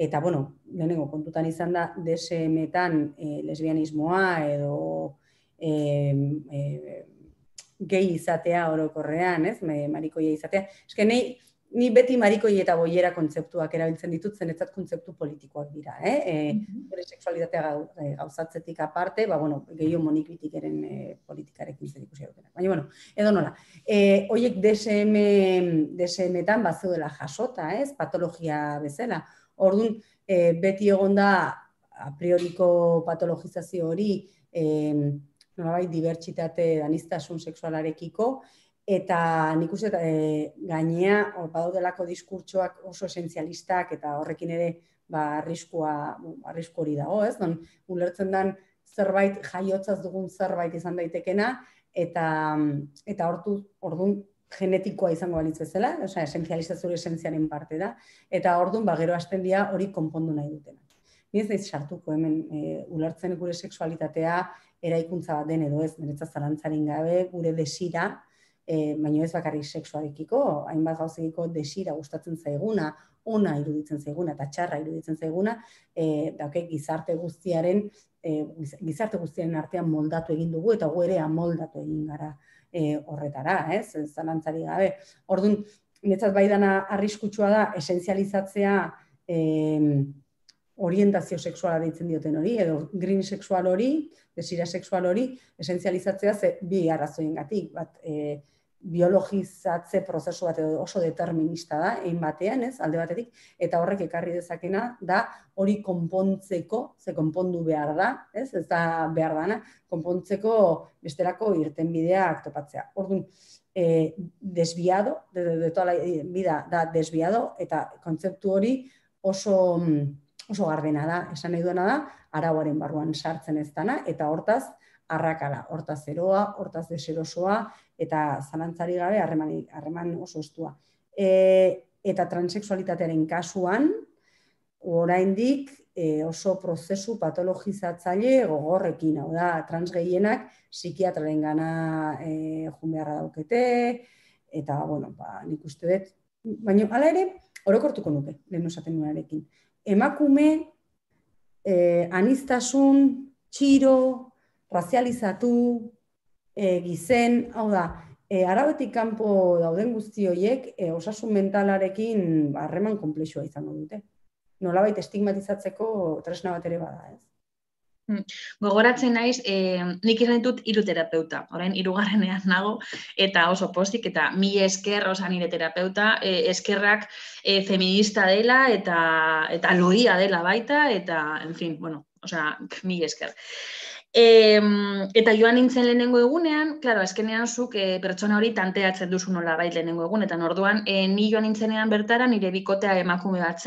Speaker 2: eta, bueno, lehenengo, kontutan izan da, desemetan eh, lesbianismoa edo... em, eh, gehi izatea orokorrean, ez? Me marikoia izatea. Eskenei, ni beti marikoia eta boiera kontzeptuak erabiltzen ditut zenetzat kontzeptu politikoak dira, eh? Eh, mm -hmm. sexualitatea e, gauzatzetik aparte, ba bueno, gehi homonikritikeren e, politikarekin zer ikusi Baina bueno, edo nola. Eh, hoiek DSM DSMetan bazuela jasota, ez? Patologia bezala. Ordun, eh beti egonda a prioriko patologizazio hori eh, nolabait dibertsitate danistasun sexualarekiko eta nik uste e, gainea badaudelako diskurtsoak oso esentzialistak eta horrekin ere ba arriskua arrisku hori dago, ez? Non ulertzen dan zerbait jaiotzaz dugun zerbait izan daitekena eta eta hortu ordun genetikoa izango balitz bezala, osea esentzialista esentziaren parte da eta ordun ba gero hasten dira hori konpondu nahi dutena. Ni ez sartuko hemen e, ulertzen gure sexualitatea eraikuntza bat den edo ez, niretzat zalantzaren gabe, gure desira, e, baino ez bakarrik seksualekiko, hainbat gauzekiko desira gustatzen zaiguna, ona iruditzen zaiguna eta txarra iruditzen zaiguna, e, eh, dauke gizarte guztiaren, e, gizarte guztiaren artean moldatu egin dugu eta guerea moldatu egin gara e, horretara, ez, zalantzari gabe. Orduan, niretzat bai dana arriskutsua da, esenzializatzea, orientazio sexuala deitzen dioten hori, edo green sexual hori, desira sexual hori, esenzializatzea ze bi arrazoien gatik, bat e, biologizatze prozesu bat edo oso determinista da, egin batean, ez, alde batetik, eta horrek ekarri dezakena da hori konpontzeko, ze konpondu behar da, ez, ez da behar dana, konpontzeko besterako irtenbideak aktopatzea. Orduan, e, desbiado, de, toda da desbiado, eta kontzeptu hori oso, mm, oso gardena da, esan nahi duena da, arauaren barruan sartzen ez dana, eta hortaz, arrakala, hortaz zeroa, hortaz deserosoa, eta zalantzari gabe, harreman, oso estua. E, eta transexualitatearen kasuan, oraindik e, oso prozesu patologizatzaile gogorrekin, hau da, transgeienak psikiatraren gana e, jumearra daukete, eta, bueno, ba, nik uste dut, baina, ala ere, orokortuko nuke, denuzaten esaten nuarekin emakume, e, eh, anistasun, txiro, razializatu, e, gizen, hau da, e, eh, arabetik kanpo dauden guzti horiek, osasun mentalarekin harreman ba, komplexua izango dute. Nola baita estigmatizatzeko tresna bat ere bada, ez?
Speaker 1: Mm. Gogoratzen naiz, eh, nik izan ditut hiru terapeuta, orain hirugarrenean nago, eta oso pozik, eta mi esker, osa nire terapeuta, eh, eskerrak eh, feminista dela, eta, eta loia dela baita, eta, en fin, bueno, osea, mi esker. E, eta joan nintzen lehenengo egunean, klaro, azkenean zuk e, pertsona hori tanteatzen duzu nola bai lehenengo egun, eta orduan, e, ni joan nintzenean bertara nire bikotea emakume bat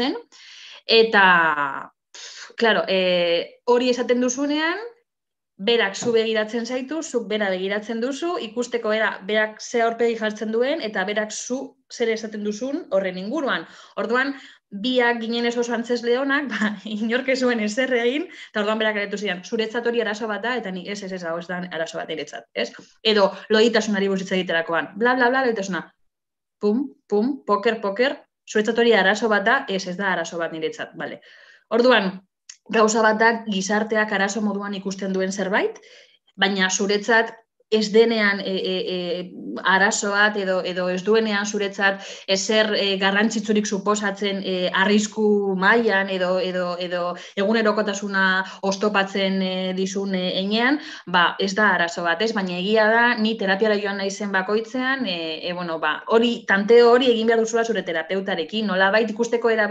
Speaker 1: eta, claro, e, hori esaten duzunean, berak zu begiratzen zaitu, zu bera begiratzen duzu, ikusteko era berak ze aurpegi jartzen duen eta berak zu zer esaten duzun horren inguruan. Orduan, biak ginen oso antzes leonak, ba, inork ez zuen ezer egin, eta orduan berak aretu ziren, zuretzat hori arazo bat da, eta ni ez, ez, ez, hau ez bat eretzat, ez? Edo, loitasunari busitza egiterakoan, bla, bla, bla, loitasuna, pum, pum, poker, poker, zuretzat hori arazo bat da, ez, ez da, arazo bat niretzat, bale. Orduan, gauza bat da gizarteak arazo moduan ikusten duen zerbait, baina zuretzat ez denean e, e, e, arazoat edo edo ez duenean zuretzat ezer e, suposatzen e, arrisku mailan edo edo edo egunerokotasuna ostopatzen e, dizun enean, ba ez da arazo bat, ez baina egia da ni terapiara joan naizen bakoitzean eh e, bueno, ba hori tante hori egin behar duzula zure terapeutarekin, nola, nolabait ikusteko era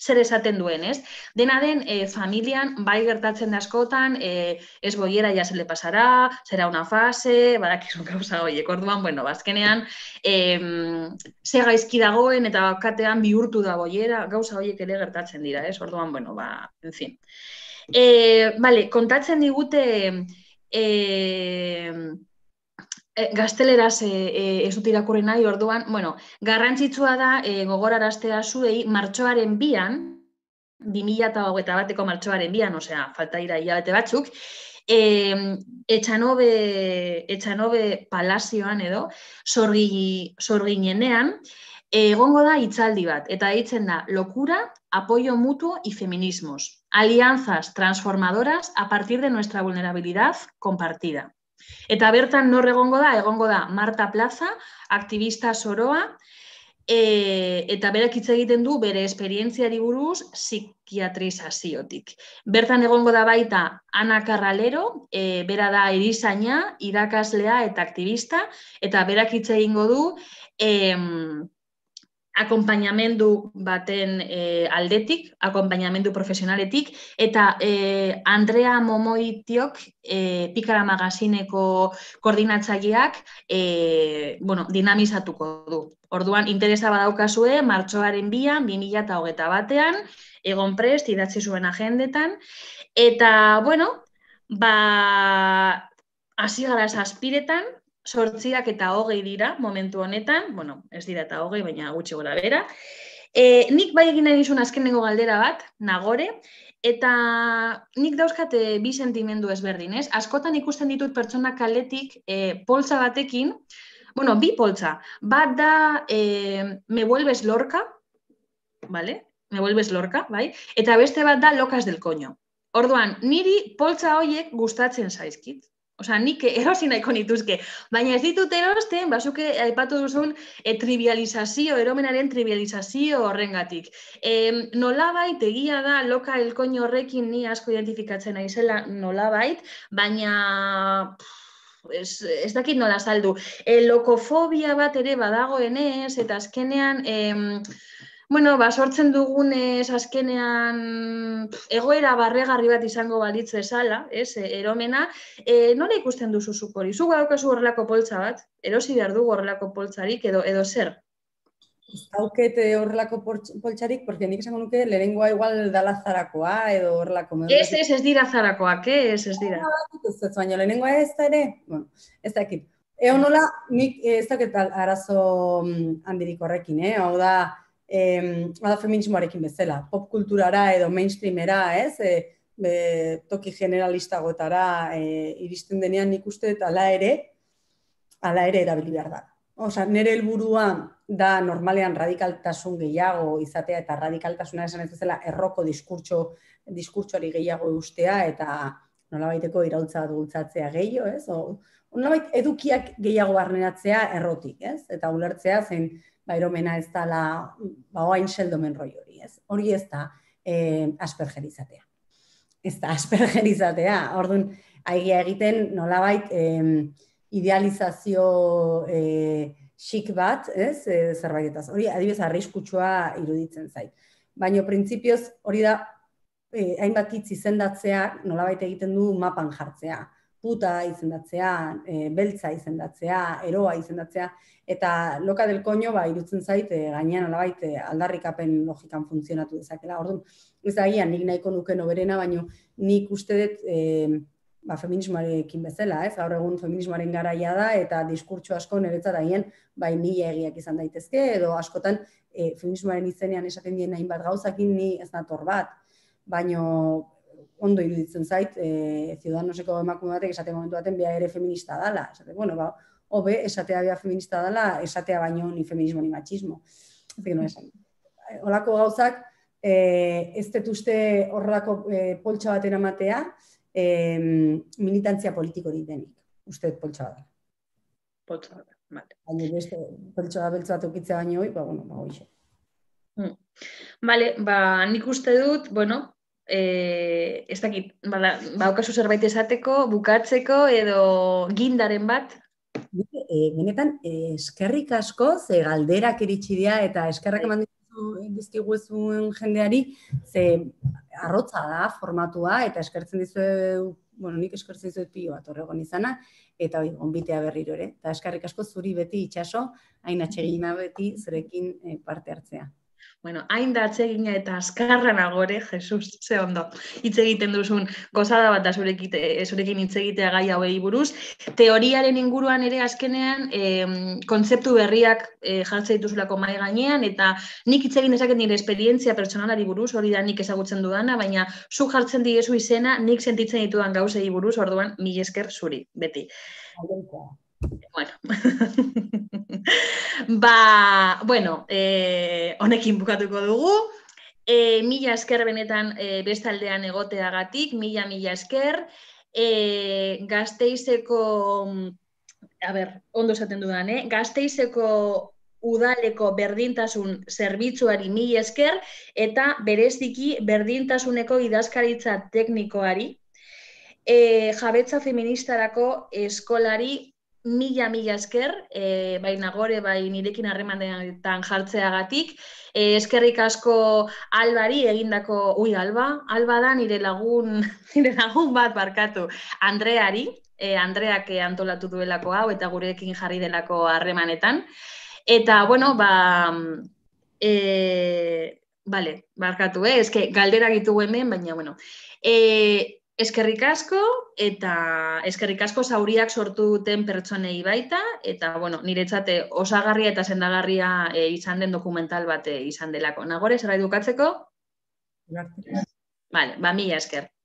Speaker 1: zer esaten duen, ez? Dena den e, familian bai gertatzen da askotan, eh ez boiera ja se le pasará, será una fase badakizun gauza horiek. Orduan, bueno, bazkenean, ba, em, ze gaizki dagoen eta katean bihurtu da boiera, gauza horiek ere gertatzen dira, ez? Orduan, bueno, ba, en fin. E, vale, kontatzen digute e, gazteleraz e, e, ez irakurri nahi, orduan, bueno, garrantzitsua da e, gogoraraztea zuei martxoaren bian, 2008 bateko martxoaren bian, osea, falta ira hilabete batzuk, e, etxanobe, etxanobe palazioan edo, sorginenean, egongo da itzaldi bat, eta ditzen da, lokura, apoio mutuo y feminismos, alianzas transformadoras a partir de nuestra vulnerabilidad compartida. Eta bertan nor egongo da, egongo da Marta Plaza, aktivista Soroa, E, eta berak hitz egiten du bere esperientziari buruz psikiatrizaziotik. Bertan egongo da baita Ana Carralero, e, bera da erizaina, irakaslea eta aktivista, eta berak hitz egingo du e, akompainamendu baten eh, aldetik, akompainamendu profesionaletik, eta eh, Andrea Momoitiok, e, eh, Pikara Magazineko koordinatzaileak, e, bueno, dinamizatuko du. Orduan, interesa badaukazue, martxoaren bian, 2008 hogeta batean, egon prest, idatzi zuen agendetan, eta, bueno, ba, hasi gara aspiretan, sortziak eta hogei dira momentu honetan, bueno, ez dira eta hogei, baina gutxi gora bera. E, nik bai egin nahi izun azkenengo galdera bat, nagore, eta nik dauzkate bi sentimendu ezberdin, ez? Askotan ikusten ditut pertsona kaletik e, poltsa batekin, bueno, bi poltsa, bat da e, me vuelves lorka, vale? me vuelves lorka, bai? Eta beste bat da lokas del koño. Orduan, niri poltsa hoiek gustatzen zaizkit. Osa, nik erosi nahiko nituzke. Baina ez ditut erosten, basuke aipatu duzun, e, trivializazio, eromenaren trivializazio horrengatik. E, nolabait, egia da, loka elkoin horrekin ni asko identifikatzen naizela nolabait, baina ez, ez dakit nola saldu. E, lokofobia bat ere badagoenez, eta azkenean... Bueno, ba, sortzen dugunez azkenean egoera barregarri bat izango balitz esala, ez, e, eromena, e, nola ikusten duzu zukori? Zugu daukazu horrelako poltsa bat? Erosi behar dugu horrelako poltsarik edo edo zer? Haukete
Speaker 2: horrelako poltsarik, porque nik esango nuke, lehenengoa igual dala zarakoa edo horrelako... Ez, ez, ez dira zarakoak, eh, ez, ez dira. Ah, ez, ez, baina lehenengoa ez da ere, bueno, ez da ekin. Eo nola, nik ez dauket arazo mm, handirik horrekin, eh? Hau da, eh, bada feminismoarekin bezala, pop kulturara edo mainstreamera, ez, e, toki generalistagoetara e, iristen denean ikuste uste eta ala ere, ala ere erabili behar da. Osa, nire helburua da normalean radikaltasun gehiago izatea eta radikaltasuna esan ez zela erroko diskurtso, diskurtsoari gehiago ustea eta nola baiteko irautza dultzatzea gehiago, ez? O, nola edukiak gehiago barneratzea errotik, ez? Eta ulertzea zen ba, eromena ez dala, ba, oain seldomen roi hori, ez? Hori ez da e, eh, aspergerizatea. Ez da aspergerizatea, hor dut, egiten nolabait e, idealizazio e, eh, xik bat, ez? E, zerbaitetaz, hori adibiz arriskutsua iruditzen zait. Baino, printzipioz hori da, eh, hainbat hitz izendatzea nolabait egiten du mapan jartzea puta izendatzea, e, beltza izendatzea, eroa izendatzea, eta loka del koño, ba, irutzen zait, e, gainean alabait, eh, aldarrikapen logikan funtzionatu dezakela. Orduan, ez da, nik nahiko nuke noberena, baino nik uste dut, e, ba, feminismoarekin bezala, ez? Gaur egun feminismoaren garaia da, eta diskurtso asko niretzat daien, bai, nila egiak izan daitezke, edo askotan, e, feminismoaren izenean esaten dien hainbat gauzakin, ni ez nator bat. Baino, ondo iruditzen zait, e, eh, ziudadanoseko emakume batek esaten momentu baten bea ere feminista dala. Esate, bueno, ba, hobe esatea bea feminista dala, esatea baino ni feminismo ni machismo. Ezik, no, eh, Olako gauzak, e, ez detuzte horrelako poltsa baten amatea, militantzia politiko denik. Uste poltsa bat. Poltsa bat. Baina beste, pertsoa beltza batukitzea baino, ba, bueno, ba, hoxe.
Speaker 1: Hmm. Vale, ba, nik uste dut, bueno, e, ez dakit, bada, zerbait esateko, bukatzeko edo gindaren bat?
Speaker 2: E, benetan, eh, eskerrik asko, ze galderak iritsi eta eskerrak eman dizkiguzun jendeari, ze arrotza da formatua eta eskertzen dizue bueno, nik eskertzen dizu pio bat horregon izana, eta oi, onbitea berriro ere. Eta eskerrik asko zuri beti itxaso, hain atxegina beti zurekin parte hartzea
Speaker 1: bueno, hain da atsegina eta azkarra nagore, Jesus, ze ondo, hitz egiten duzun, gozada bat da eh, zurekin hitz egitea gai hauei buruz. Teoriaren inguruan ere azkenean, e, kontzeptu berriak e, eh, jartze dituzulako mai gainean, eta nik hitz egin dezaket nire esperientzia pertsonalari buruz, hori da nik ezagutzen dudana, baina zu jartzen diezu izena, nik sentitzen ditudan gauzei buruz, orduan, mi esker zuri, beti. Bueno. ba, bueno, eh, honekin bukatuko dugu. E, mila esker benetan e, bestaldean egoteagatik, mila mila esker. E, gazteizeko, a ber, ondo zaten dudan, eh? gazteizeko udaleko berdintasun zerbitzuari mila esker, eta bereziki berdintasuneko idazkaritza teknikoari, e, jabetza feministarako eskolari mila mila esker, e, bai nagore, bai nirekin harremanetan jartzeagatik. E, eskerrik asko albari egindako, ui, alba, alba da nire lagun, nire lagun bat barkatu, Andreari, e, Andreak antolatu duelako hau eta gurekin jarri delako harremanetan. Eta, bueno, ba, e, bale, barkatu, eh? eske galdera hemen, baina, bueno, e, Eskerrik asko eta eskerrik asko zauriak sortu duten pertsonei baita eta bueno, niretzate eh, osagarria eta sendagarria eh, izan den dokumental bat eh, izan delako. Nagore, zerbait dukatzeko?
Speaker 2: Vale,
Speaker 1: ba mila esker.